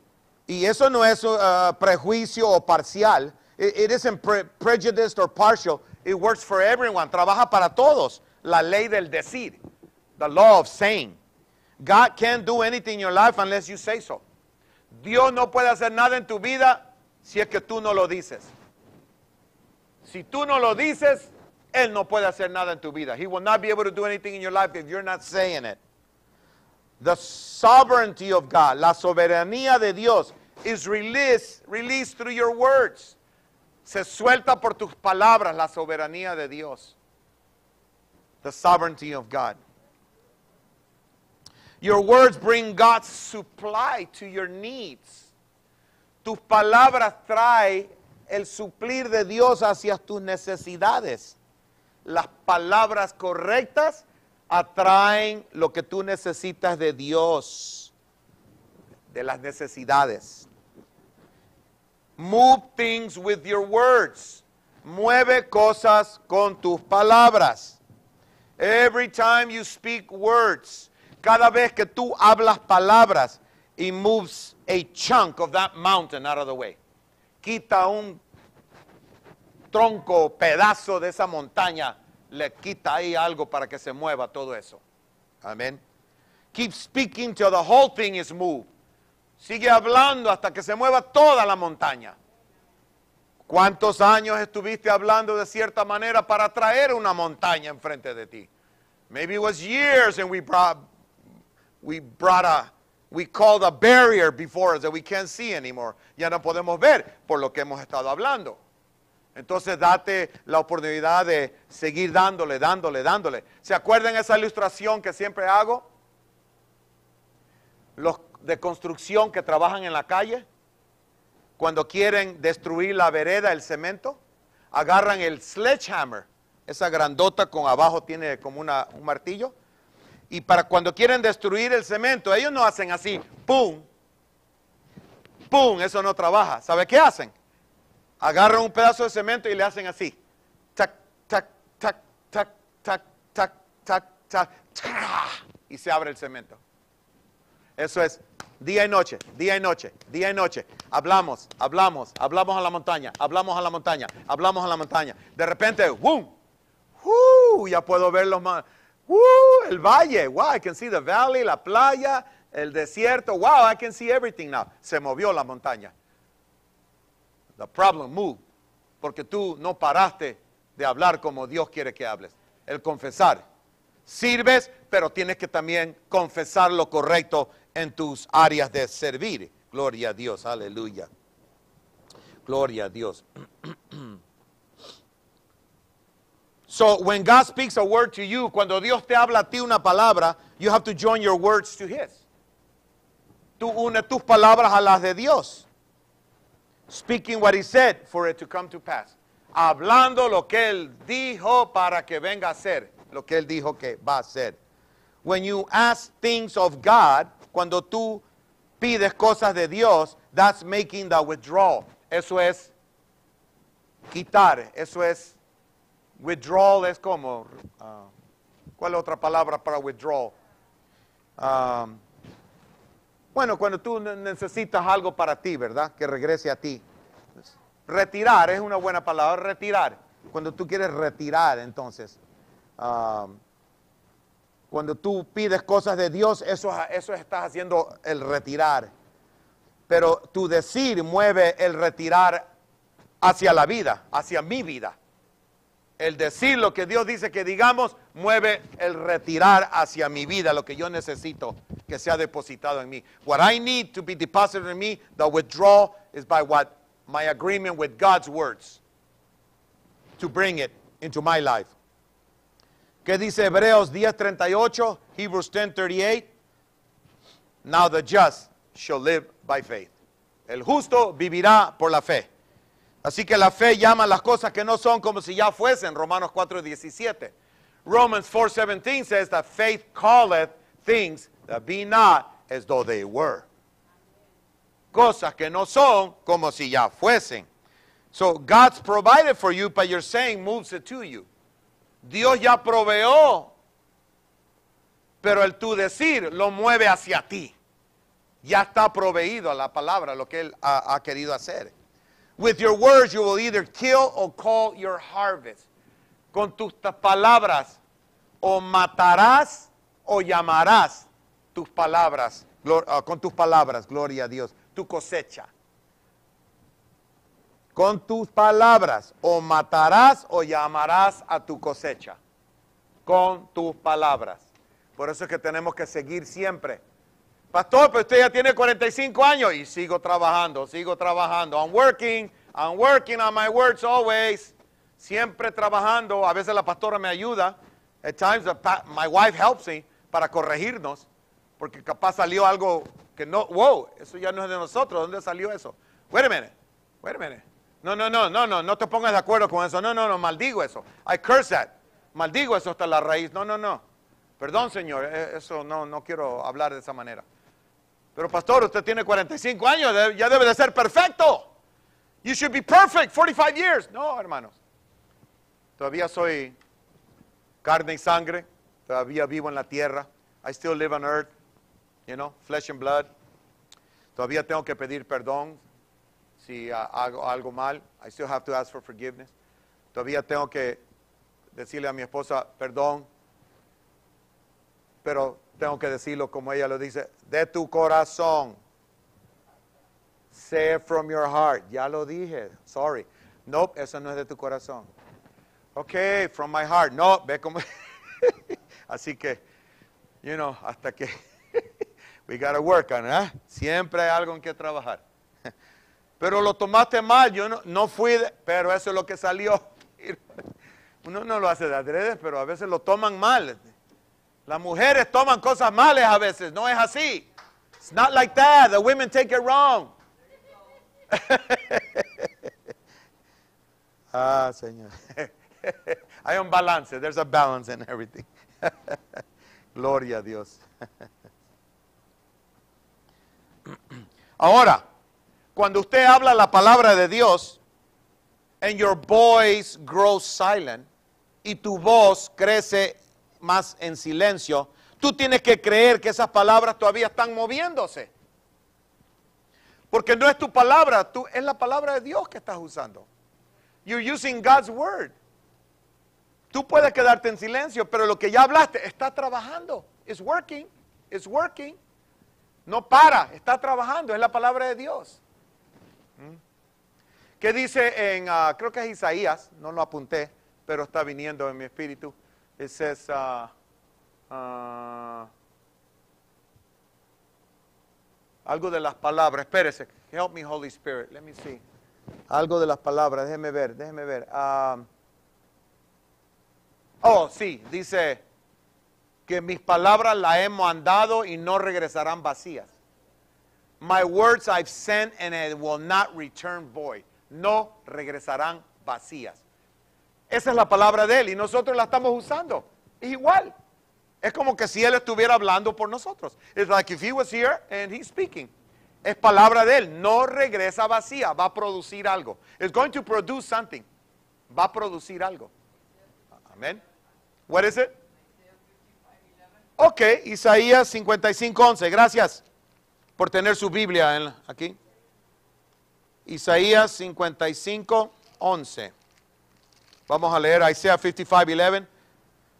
S1: eso no es uh, prejuicio o parcial. It, isn't prejudiced or partial. It works for everyone. Trabaja para todos. La ley del decir. The law of saying. God can't do anything in your life unless you say so. Dios no puede hacer nada en tu vida si es que tú no lo dices. Si tú no lo dices, Él no puede hacer nada en tu vida. He will not be able to do anything in your life if you're not saying it. The sovereignty of God, la soberanía de Dios, is released, released through your words. Se suelta por tus palabras la soberanía de Dios. The sovereignty of God. Your words bring God's supply to your needs. Tus palabras trae el suplir de Dios hacia tus necesidades. las palabras correctas atraen lo que tú necesitas de Dios, de las necesidades. Move things with your words. Mueve cosas con tus palabras. Every time you speak words, cada vez que tú hablas palabras, it moves a chunk of that mountain out of the way. Quita un tronco, pedazo de esa montaña, le quita ahí algo para que se mueva todo eso. Amén. Keep speaking till the whole thing is moved. Sigue hablando hasta que se mueva toda la montaña. ¿Cuántos años estuviste hablando de cierta manera para traer una montaña enfrente de ti? Maybe it was years and we brought we brought a we called a barrier before us that we can't see anymore. Ya no podemos ver por lo que hemos estado hablando. Entonces date la oportunidad de seguir dándole, dándole, dándole. ¿Se acuerdan esa ilustración que siempre hago? Los de construcción que trabajan en la calle, cuando quieren destruir la vereda, el cemento, agarran el sledgehammer, esa grandota con abajo tiene como un martillo, y para cuando quieren destruir el cemento, ellos no hacen así, ¡pum! ¡pum! Eso no trabaja. ¿Sabe qué hacen? Agarran un pedazo de cemento y le hacen así. Tac, tac, tac, tac, tac, tac, tac, tac, y se abre el cemento. Eso es día y noche, día y noche, día y noche. Hablamos, hablamos, hablamos a la montaña, hablamos a la montaña, hablamos a la montaña. De repente, ¡boom! ¡Uh! Ya puedo ver los más. ¡Uh! El valle, wow, I can see the valley, la playa, el desierto, wow, I can see everything now. Se movió la montaña. The problem Porque tú no paraste de hablar como Dios quiere que hables. El confesar. Sirves, pero tienes que también confesar lo correcto en tus áreas de servir. Gloria a Dios, aleluya. Gloria a Dios. So when God speaks a word to you, cuando Dios te habla a ti una palabra, you have to join your words to his. Tú unes tus palabras a las de Dios. speaking what he said for it to come to pass. Hablando lo que él dijo para que venga a ser, lo que él dijo que va a ser. When you ask things of God, cuando tú pides cosas de Dios, that's making the withdrawal. Eso es quitar, eso es withdrawal, es como, uh, ¿cuál otra palabra para withdrawal? Um, Bueno, cuando tú necesitas algo para ti, ¿verdad? Que regrese a ti. Retirar es una buena palabra, retirar. Cuando tú quieres retirar, entonces. Ah, cuando tú pides cosas de Dios, eso, eso estás haciendo el retirar. Pero tu decir mueve el retirar hacia la vida, hacia mi vida. El decir lo que Dios dice que digamos mueve el retirar hacia mi vida lo que yo necesito que sea depositado en mí. What I need to be deposited in me, the withdrawal is by what my agreement with God's words to bring it into my life. ¿Qué dice Hebreos 10:38? Hebrews 10:38. Now the just shall live by faith. El justo vivirá por la fe. Así que la fe llama las cosas que no son como si ya fuesen, Romanos 4:17. Romans 4:17 says that faith calleth things that be not as though they were. Cosas que no son como si ya fuesen. So God's provided for you, but your saying moves it to you. Dios ya proveó, pero el tu decir lo mueve hacia ti. Ya está proveído a la palabra, lo que Él ha querido hacer. With your words you will either kill or call your harvest. Con tus palabras o matarás o llamarás tus palabras, ah, con tus palabras, gloria a Dios, tu cosecha. Con tus palabras o matarás o llamarás a tu cosecha. Con tus palabras. Por eso es que tenemos que seguir siempre Pastor, pero usted ya tiene 45 años y sigo trabajando, sigo trabajando. I'm working, I'm working on my words always. Siempre trabajando. A veces la pastora me ayuda. At times my wife helps me para corregirnos porque capaz salió algo que no, wow, eso ya no es de nosotros, ¿dónde salió eso? Wait a minute, wait a minute. No, no, no, no, no, no te pongas de acuerdo con eso. No, no, no, maldigo eso. I curse that. Maldigo eso hasta la raíz. No, no, no. Perdón, Señor, eh, eso no, no quiero hablar de esa manera. Pero pastor, usted tiene 45 años, ya debe de ser perfecto. You should be perfect, 45 years. No, hermanos. Todavía soy carne y sangre, todavía vivo en la tierra. I still live on earth, you know, flesh and blood. Todavía tengo que pedir perdón si hago algo mal. I still have to ask for forgiveness. Todavía tengo que decirle a mi esposa perdón, pero tengo que decirlo como ella lo dice, de tu corazón. Say from your heart. Ya lo dije. Sorry. no, eso no es de tu corazón. Ok, from my heart. No, ve como. Así que, you know, hasta que. we gotta work on it. ¿eh? Siempre hay algo en que trabajar. pero lo tomaste mal. Yo no, fui, pero eso es lo que salió. Uno no lo hace de adrede, pero a veces lo toman mal. Las mujeres toman cosas malas a veces, no es así. It's not like that. The women take it wrong. ah, Señor. Hay un balance. There's a balance in everything. Gloria a Dios. Ahora, cuando usted habla la palabra de Dios, and your voice grows silent, y tu voz crece más en silencio, tú tienes que creer que esas palabras todavía están moviéndose. Porque no es tu palabra, tú, es la palabra de Dios que estás usando. You're using God's word. Tú puedes quedarte en silencio, pero lo que ya hablaste está trabajando. It's working. It's working. No para, está trabajando, es la palabra de Dios. ¿Mm? ¿Qué dice en, ah, creo que es Isaías, no lo apunté, pero está viniendo en mi espíritu? It says, uh, uh, algo de las palabras. Espérese. Help me, Holy Spirit. Let me see. Algo de las palabras. Déjeme ver, déjeme ver. Um, oh, sí. Dice que mis palabras las he mandado y no regresarán vacías. My words I've sent and it will not return void. No regresarán vacías. Esa es la palabra de Él y nosotros la estamos usando. Es igual. Es como que si Él estuviera hablando por nosotros. Es like if He was here and He's speaking. Es palabra de Él. No regresa vacía. Va a producir algo. It's going to produce something. Va a producir algo. Amén. What is it? Ok, Isaías 55:11. Gracias por tener su Biblia aquí. Isaías 55:11. 11. Vamos a leer Isaías 55, 11.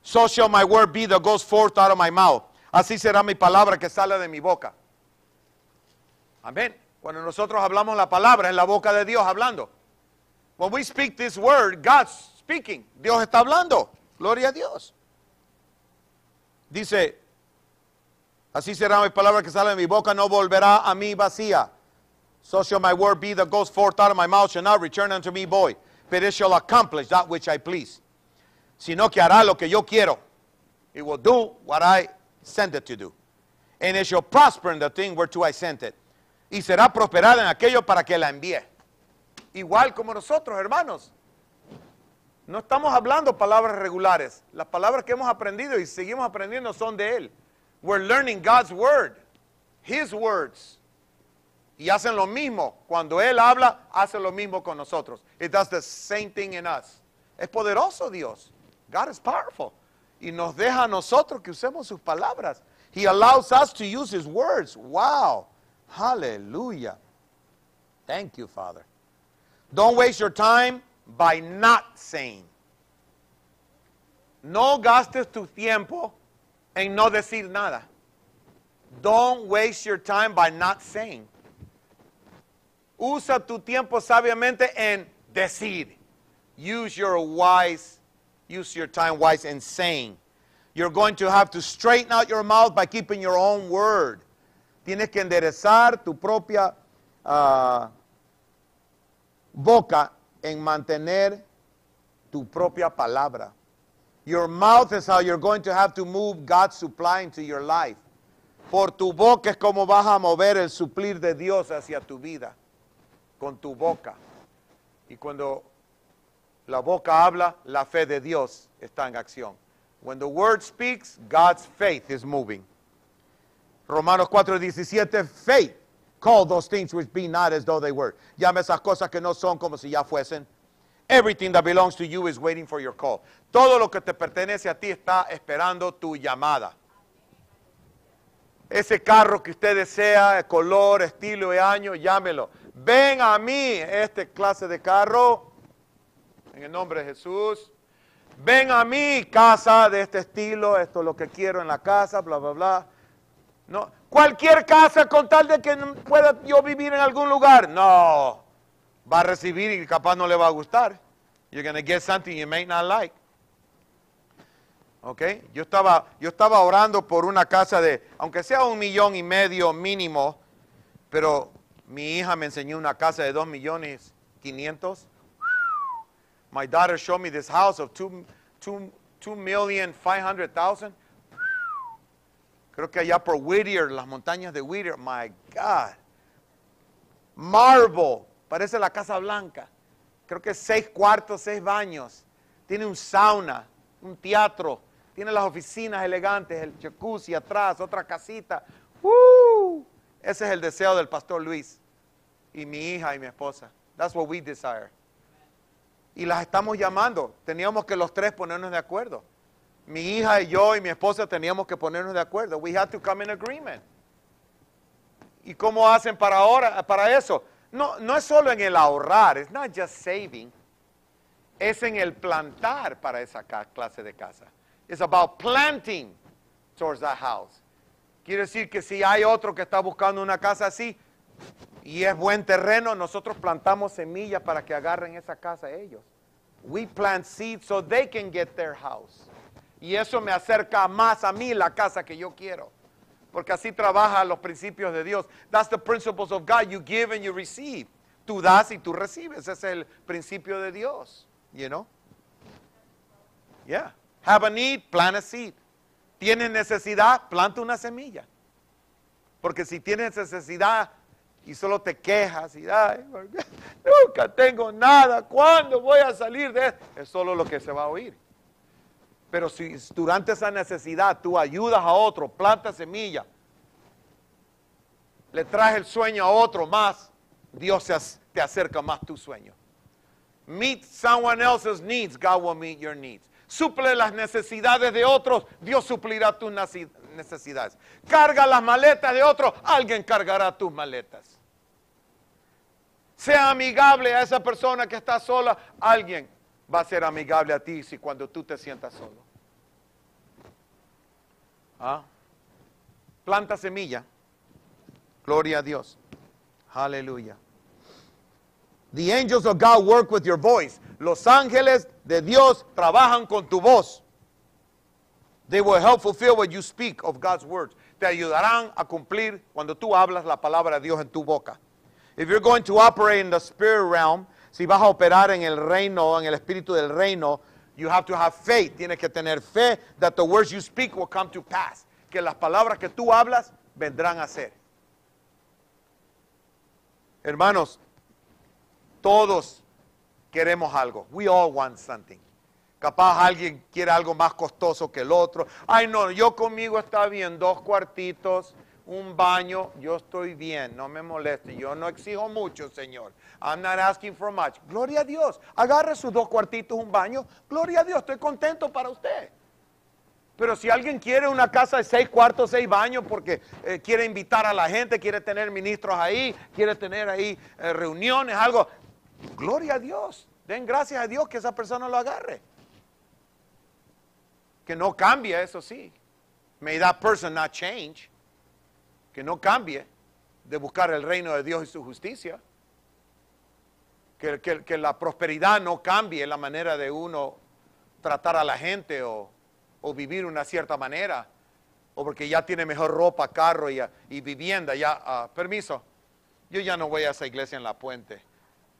S1: So shall my word be that goes forth out of my mouth. Así será mi palabra que sale de mi boca. Amén. Cuando nosotros hablamos la palabra, en la boca de Dios hablando. When we speak this word, God's speaking. Dios está hablando. Gloria a Dios. Dice, así será mi palabra que sale de mi boca, no volverá a mí vacía. So shall my word be that goes forth out of my mouth, shall not return unto me void but it shall accomplish that which I please. Sino que hará lo que yo quiero. It will do what I send it to do. And it shall prosper in the thing whereto I sent it. Y será prosperada en aquello para que la envíe. Igual como nosotros, hermanos. No estamos hablando palabras regulares. Las palabras que hemos aprendido y seguimos aprendiendo son de Él. We're learning God's Word, His words. Y hacen lo mismo. Cuando Él habla, hace lo mismo con nosotros. It does the same thing in us. Es poderoso Dios. God is powerful. Y nos deja a nosotros que usemos sus palabras. He allows us to use His words. Wow. Hallelujah. Thank you, Father. Don't waste your time by not saying. No gastes tu tiempo en no decir nada. Don't waste your time by not saying. Usa tu tiempo sabiamente and decide. Use your wise, use your time wise and saying. You're going to have to straighten out your mouth by keeping your own word. Tienes que enderezar tu propia uh, boca en mantener tu propia palabra. Your mouth is how you're going to have to move God's supply into your life. Por tu boca es como vas a mover el suplir de Dios hacia tu vida. con tu boca. Y cuando la boca habla, la fe de Dios está en acción. When the word speaks, God's faith is moving. Romanos 4:17, faith. Call those things which be not as though they were. Llama esas cosas que no son como si ya fuesen. Everything that belongs to you is waiting for your call. Todo lo que te pertenece a ti está esperando tu llamada. Ese carro que usted desea, color, estilo y año, llámelo. Ven a mí este clase de carro, en el nombre de Jesús. Ven a mí casa de este estilo, esto es lo que quiero en la casa, bla, bla, bla. No, cualquier casa con tal de que pueda yo vivir en algún lugar. No, va a recibir y capaz no le va a gustar. You're going to get something you may not like. ¿Ok? Yo estaba, yo estaba orando por una casa de, aunque sea un millón y medio mínimo, pero mi hija me enseñó una casa de 2 millones My daughter showed me this house of 2, Creo que allá por Whittier, las montañas de Whittier. My God. Marble. Parece la Casa Blanca. Creo que seis cuartos, seis baños. Tiene un sauna, un teatro. Tiene las oficinas elegantes, el jacuzzi atrás, otra casita. ¡Uh! Ese es el deseo del pastor Luis y mi hija y mi esposa. That's what we desire. Y las estamos llamando. Teníamos que los tres ponernos de acuerdo. Mi hija y yo y mi esposa teníamos que ponernos de acuerdo. We had to come in agreement. ¿Y cómo hacen para ahora, para eso? No, no es solo en el ahorrar, it's not just saving. Es en el plantar para esa clase de casa. It's about planting towards that house. Quiere decir que si hay otro que está buscando una casa así y es buen terreno, nosotros plantamos semillas para que agarren esa casa ellos. We plant seeds so they can get their house. Y eso me acerca más a mí la casa que yo quiero. Porque así trabaja los principios de Dios. That's the principles of God. You give and you receive. Tú das y tú recibes. Ese es el principio de Dios. You know? Yeah. Have a need, plant a seed. Tiene necesidad, planta una semilla. Porque si tienes necesidad y solo te quejas y nunca tengo nada, ¿cuándo voy a salir de esto? Es solo lo que se va a oír. Pero si durante esa necesidad tú ayudas a otro, planta semilla, le traes el sueño a otro más, Dios te acerca más tu sueño. Meet someone else's needs, God will meet your needs. Suple las necesidades de otros, Dios suplirá tus necesidades. Carga las maletas de otros, alguien cargará tus maletas. Sea amigable a esa persona que está sola, alguien va a ser amigable a ti si cuando tú te sientas solo. ¿Ah? Planta semilla. Gloria a Dios. Aleluya. The angels of God work with your voice. Los ángeles de Dios trabajan con tu voz. They will help fulfill what you speak of God's words. Te ayudarán a cumplir cuando tú hablas la palabra de Dios en tu boca. If you're going to operate in the spirit realm, si vas a operar en el reino, en el espíritu del reino, you have to have faith. Tienes que tener fe that the words you speak will come to pass. Que las palabras que tú hablas vendrán a ser. Hermanos, Todos queremos algo. We all want something. Capaz alguien quiere algo más costoso que el otro. Ay, no, yo conmigo está bien, dos cuartitos, un baño, yo estoy bien, no me moleste. Yo no exijo mucho, Señor. I'm not asking for much. Gloria a Dios. Agarre sus dos cuartitos, un baño. Gloria a Dios, estoy contento para usted. Pero si alguien quiere una casa de seis cuartos, seis baños, porque eh, quiere invitar a la gente, quiere tener ministros ahí, quiere tener ahí eh, reuniones, algo, Gloria a Dios. Den gracias a Dios que esa persona lo agarre. Que no cambie, eso sí. May that person not change. Que no cambie de buscar el reino de Dios y su justicia. Que, la prosperidad no cambie la manera de uno tratar a la gente o, vivir una cierta manera. O porque ya tiene mejor ropa, carro y, vivienda. Ya, ah, permiso, yo ya no voy a esa iglesia en la puente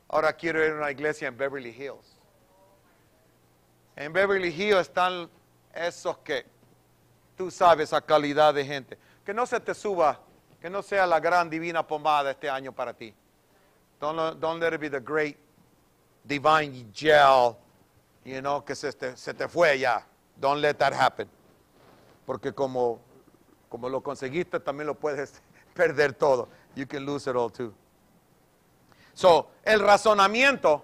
S1: Ahora quiero ir a una iglesia en Beverly Hills. En Beverly Hills están esos que tú sabes la calidad de gente. Que no se te suba, que no sea la gran divina pomada este año para ti. Don't, don't let it be the great divine gel, you know, que se te, se te fue ya. Don't let that happen. Porque como, como lo conseguiste, también lo puedes perder todo. You can lose it all too. So, el razonamiento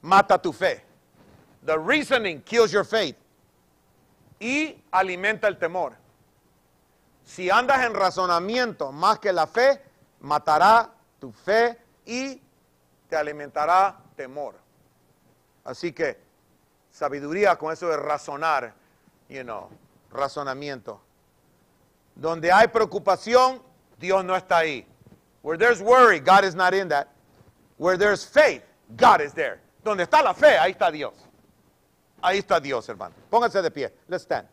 S1: mata tu fe. The reasoning kills your faith. Y alimenta el temor. Si andas en razonamiento más que la fe, matará tu fe y te alimentará temor. Así que sabiduría con eso de razonar, you know, razonamiento. Donde hay preocupación, Dios no está ahí. Where there's worry, God is not in that. Where there's faith, God is there. Donde está la fe, ahí está Dios. Ahí está Dios, hermano. Pónganse de pie. Let's stand.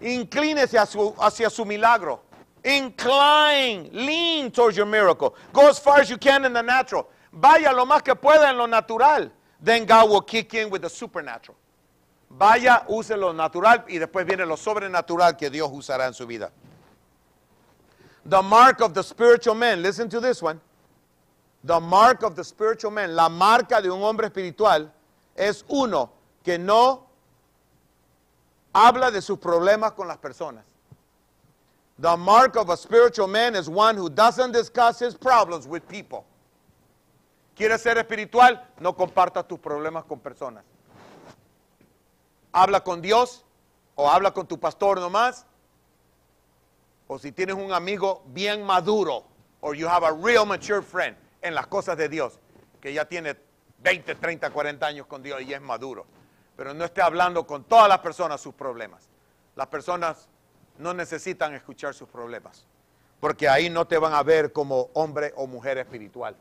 S1: Inclínese hacia su milagro. Incline, lean towards your miracle. Go as far as you can in the natural. Vaya lo más que pueda en lo natural. Then God will kick in with the supernatural. Vaya, use lo natural y después viene lo sobrenatural que Dios usará en su vida. The mark of the spiritual man. Listen to this one. The mark of the spiritual man. La marca de un hombre espiritual es uno que no habla de sus problemas con las personas. The mark of a spiritual man is one who doesn't discuss his problems with people. ¿Quieres ser espiritual? No comparta tus problemas con personas. Habla con Dios o habla con tu pastor nomás o si tienes un amigo bien maduro, o you have a real mature friend en las cosas de Dios, que ya tiene 20, 30, 40 años con Dios y es maduro. Pero no esté hablando con todas las personas sus problemas. Las personas no necesitan escuchar sus problemas, porque ahí no te van a ver como hombre o mujer espiritual.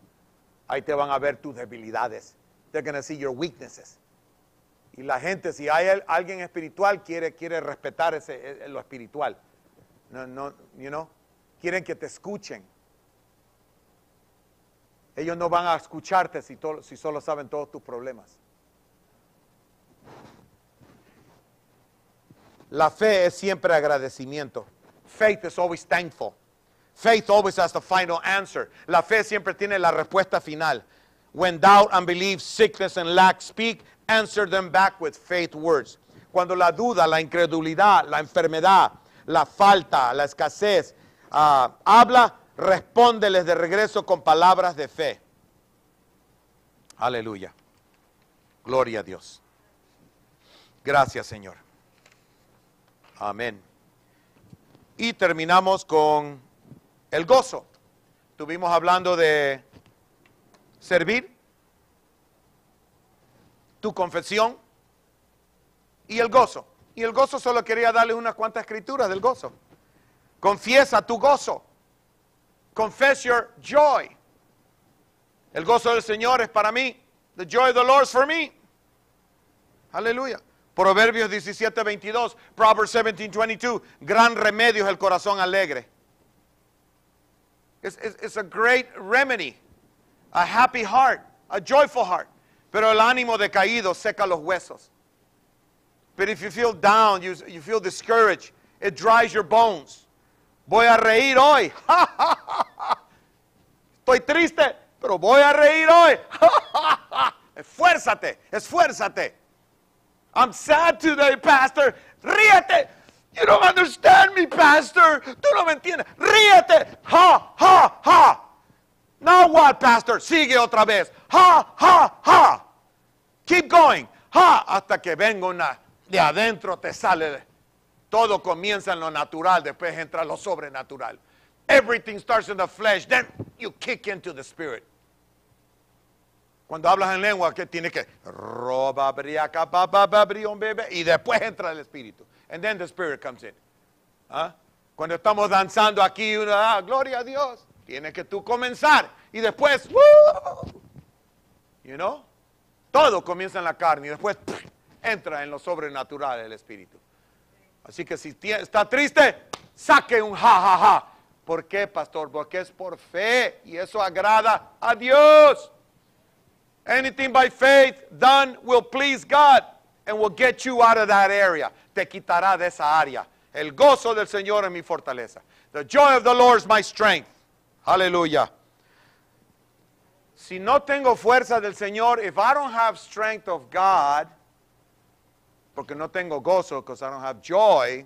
S1: Ahí te van a ver tus debilidades. They're going to see your weaknesses. Y la gente, si hay alguien espiritual, quiere, quiere respetar ese, e-, lo espiritual. No, no, you know, quieren que te escuchen. Ellos no van a escucharte si, si solo saben todos tus problemas. La fe es siempre agradecimiento. Faith is always thankful. Faith always has the final answer. La fe siempre tiene la respuesta final. When doubt, unbelief, sickness and lack speak, answer them back with faith words. Cuando la duda, la incredulidad, la enfermedad, la falta, la escasez. Ah, habla, respóndeles de regreso con palabras de fe. Aleluya. Gloria a Dios. Gracias, Señor. Amén. Y terminamos con el gozo. Estuvimos hablando de servir, tu confesión y el gozo. Y el gozo solo quería darle unas cuantas escrituras del gozo. Confiesa tu gozo. Confess your joy. El gozo del Señor es para mí. The joy of the Lord is for me. Aleluya. Proverbios 17, 22. Proverbs 17, 22. Gran remedio es el corazón alegre. It's, it's a great remedy. A happy heart. A joyful heart. Pero el ánimo decaído seca los huesos. But if you feel down, you, you feel discouraged, it dries your bones. Voy a reír hoy. Estoy triste, pero voy a reír hoy. esfuérzate, esfuérzate. I'm sad today, Pastor. Ríete. You don't understand me, Pastor. Tú no me entiendes. Ríete. Ha, ha, ha. Now what, Pastor? Sigue otra vez. Ha, ha, ha. Keep going. Ha, hasta que venga una de adentro te sale. Todo comienza en lo natural, después entra lo sobrenatural. Everything starts in the flesh, then you kick into the spirit. Cuando hablas en lengua, que tiene que roba bebé y después entra el espíritu. And then the spirit comes in. ¿Ah? Cuando estamos danzando aquí, una, ah, gloria a Dios, Tiene que tú comenzar y después, you know, todo comienza en la carne y después entra en lo sobrenatural el Espíritu. Así que si está triste, saque un jajaja. Ja, ¿Por qué, pastor? Porque es por fe y eso agrada a Dios. Anything by faith done will please God and will get you out of that area. Te quitará de esa área. El gozo del Señor es mi fortaleza. The joy of the Lord is my strength. Aleluya. Si no tengo fuerza del Señor, if I don't have strength of God, porque no tengo gozo, because I don't have joy.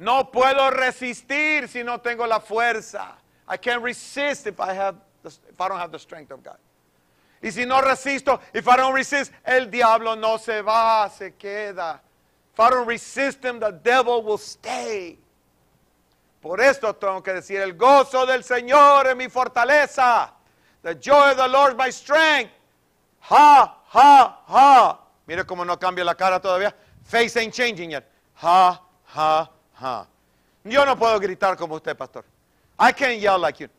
S1: No puedo resistir si no tengo la fuerza. I can't resist if I, have the, if I don't have the strength of God. Y si no resisto, if I don't resist, el diablo no se va, se queda. If I don't resist him, the devil will stay. Por esto tengo que decir, el gozo del Señor es mi fortaleza. The joy of the Lord is my strength. Ha, ha, ha. Mire cómo no cambia la cara todavía. Face ain't changing yet. Ja, ja, ja. Yo no puedo gritar como usted, pastor. I can't yell like you.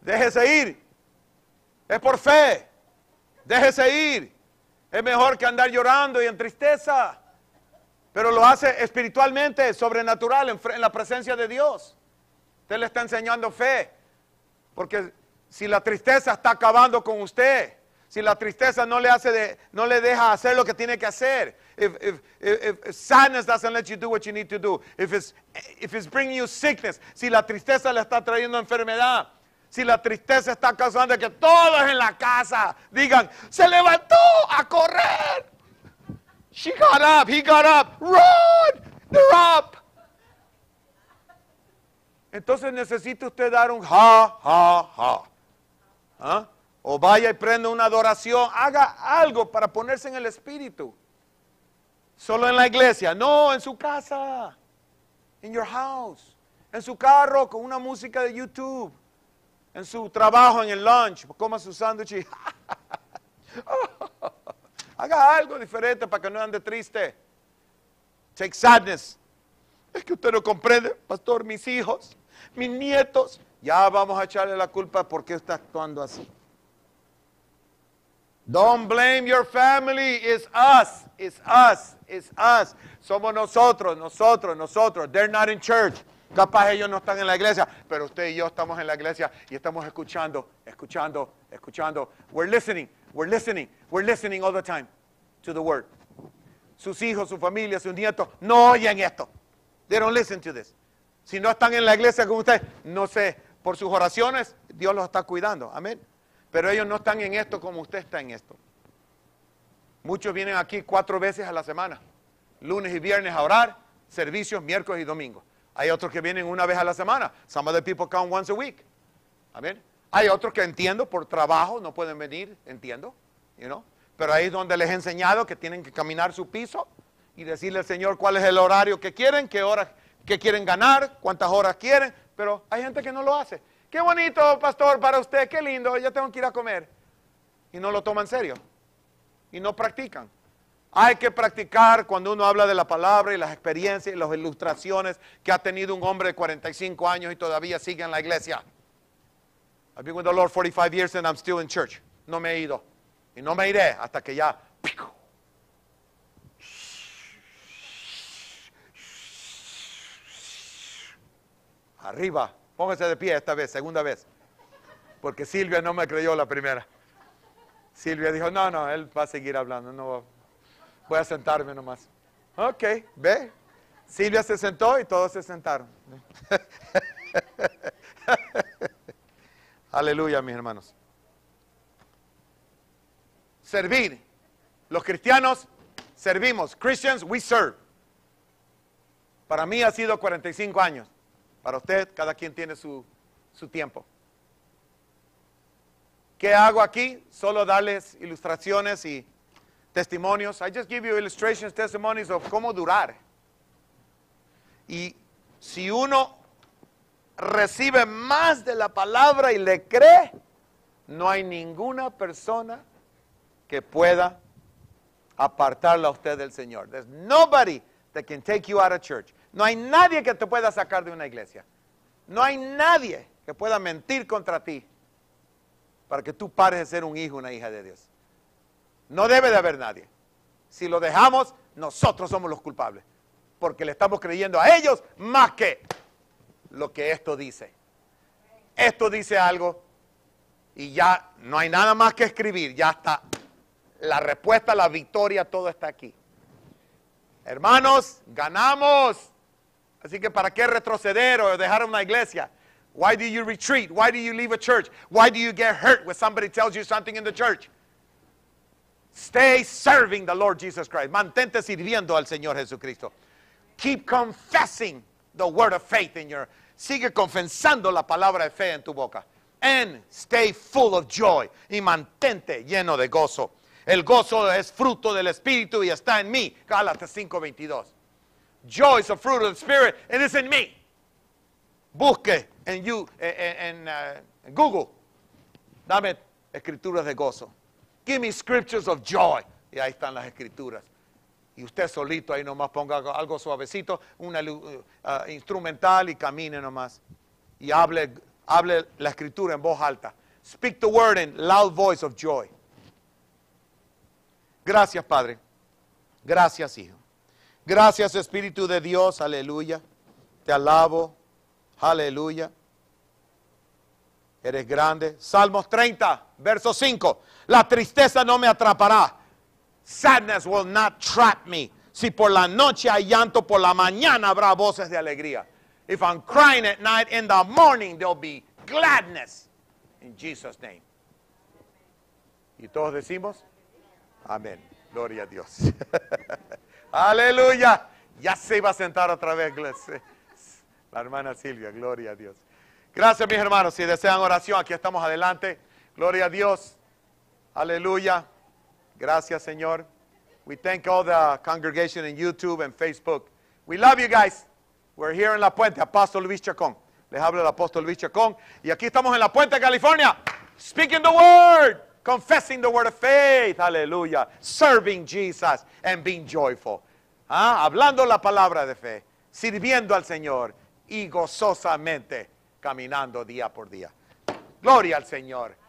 S1: Déjese ir. Es por fe. Déjese ir. Es mejor que andar llorando y en tristeza pero lo hace espiritualmente, sobrenatural, en, la presencia de Dios. Usted le está enseñando fe, porque si la tristeza está acabando con usted, si la tristeza no le hace de, no le deja hacer lo que tiene que hacer. if, sadness doesn't let you do what you need to do. If it's, if it's bringing you sickness. Si la tristeza le está trayendo enfermedad. Si la tristeza está causando que todos en la casa digan, se levantó a correr. She got up. He got up. Run! They're Entonces necesita usted dar un ja, ja, ja. ¿Ah? O vaya y prenda una adoración. Haga algo para ponerse en el espíritu. Solo en la iglesia. No, en su casa. En your house. En su carro con una música de YouTube. En su trabajo, en el lunch. Coma su sándwich. Oh. Haga algo diferente para que no ande triste. Take sadness. Es que usted no comprende, pastor, mis hijos, mis nietos. Ya vamos a echarle la culpa porque está actuando así. Don't blame your family. It's us. It's us. It's us. Somos nosotros, nosotros, nosotros. They're not in church. Capaz ellos no están en la iglesia, pero usted y yo estamos en la iglesia y estamos escuchando, escuchando, escuchando. We're listening. We're listening. We're listening all the time to the word. Sus hijos, su familia, sus nietos, no oyen esto. They don't listen to this. Si no están en la iglesia como ustedes, no sé, por sus oraciones, Dios los está cuidando. Amén. Pero ellos no están en esto como usted está en esto. Muchos vienen aquí cuatro veces a la semana, lunes y viernes a orar, servicios miércoles y domingos Hay otros que vienen una vez a la semana. Some of the people come once a week. Amén. Hay otros que entiendo por trabajo no pueden venir, entiendo, pero ahí es donde les he enseñado que tienen que caminar su piso y decirle al Señor cuál es el horario que quieren, qué horas que quieren ganar, cuántas horas quieren, pero hay gente que no lo hace. Qué bonito, pastor, para usted, qué lindo, ya tengo que ir a comer. Y no lo toman en serio. Y no practican. Hay que practicar cuando uno habla de la palabra y las experiencias y las ilustraciones que ha tenido un hombre de 45 años y todavía sigue en la iglesia. I've been with the Lord 45 years and I'm still in church. No me he ido. Y no me iré hasta que ya. Arriba. Póngase de pie esta vez, segunda vez. Porque Silvia no me creyó la primera. Silvia dijo, no, no, él va a seguir hablando. No, voy a sentarme nomás. Ok, ve. Silvia se sentó y todos se sentaron. Aleluya, mis hermanos. Servir. Los cristianos servimos. Christians, we serve. Para mí ha sido 45 años. Para usted, cada quien tiene su, tiempo. ¿Qué hago aquí? Solo darles ilustraciones y testimonios. I just give you illustrations, testimonies of cómo durar. Y si uno recibe más de la palabra y le cree, no hay ninguna persona que pueda apartarla a usted del Señor. There's nobody that can take you out of church. No hay nadie que te pueda sacar de una iglesia. No hay nadie que pueda mentir contra ti para que tú pares de ser un hijo, una hija de Dios. No debe de haber nadie. Si lo dejamos, nosotros somos los culpables, porque le estamos creyendo a ellos más que lo que esto dice. Esto dice algo y ya no hay nada más que escribir, ya está. La respuesta, la victoria, todo está aquí. Hermanos, ganamos. Así que ¿para qué retroceder o dejar una iglesia? Why do you retreat? Why do you leave a church? Why do you get hurt when somebody tells you something in the church? Stay serving the Lord Jesus Christ. Mantente sirviendo al Señor Jesucristo. Keep confessing the word of faith in your sigue confesando la palabra de fe en tu boca. And stay full of joy y mantente lleno de gozo. El gozo es fruto del espíritu y está en mí. Gálatas 5:22. Joy is a fruit of the spirit and it's in me. Busque en, you, eh, eh, en eh, Google. Dame escrituras de gozo. Give me scriptures of joy. Y ahí están las escrituras y usted solito ahí nomás ponga algo, suavecito, Una eh, ah, instrumental y camine nomás. Y hable, hable la escritura en voz alta. Speak the word in loud voice of joy. Gracias, Padre. Gracias, Hijo. Gracias, Espíritu de Dios. Aleluya. Te alabo. Aleluya. Eres grande. Salmos 30, verso 5. La tristeza no me atrapará Sadness will not trap me. Si por la noche hay llanto, por la mañana habrá voces de alegría. If I'm crying at night, in the morning there'll be gladness. In Jesus' name. Y todos decimos, amén. Gloria a Dios. Aleluya. Ya se iba a sentar otra vez la hermana Silvia. Gloria a Dios. Gracias mis hermanos. Si desean oración, aquí estamos adelante. Gloria a Dios. Aleluya. Gracias, Señor. We thank all the congregation in YouTube and Facebook. We love you guys. We're here in La Puente, Apóstol Luis Chacón. Les habla el apóstol Luis Chacón. Y aquí estamos en La Puente, California. Speaking the word, confessing the word of faith. Aleluya. Serving Jesus and being joyful. Ah, hablando la palabra de fe, sirviendo al Señor y gozosamente caminando día por día. Gloria al Señor.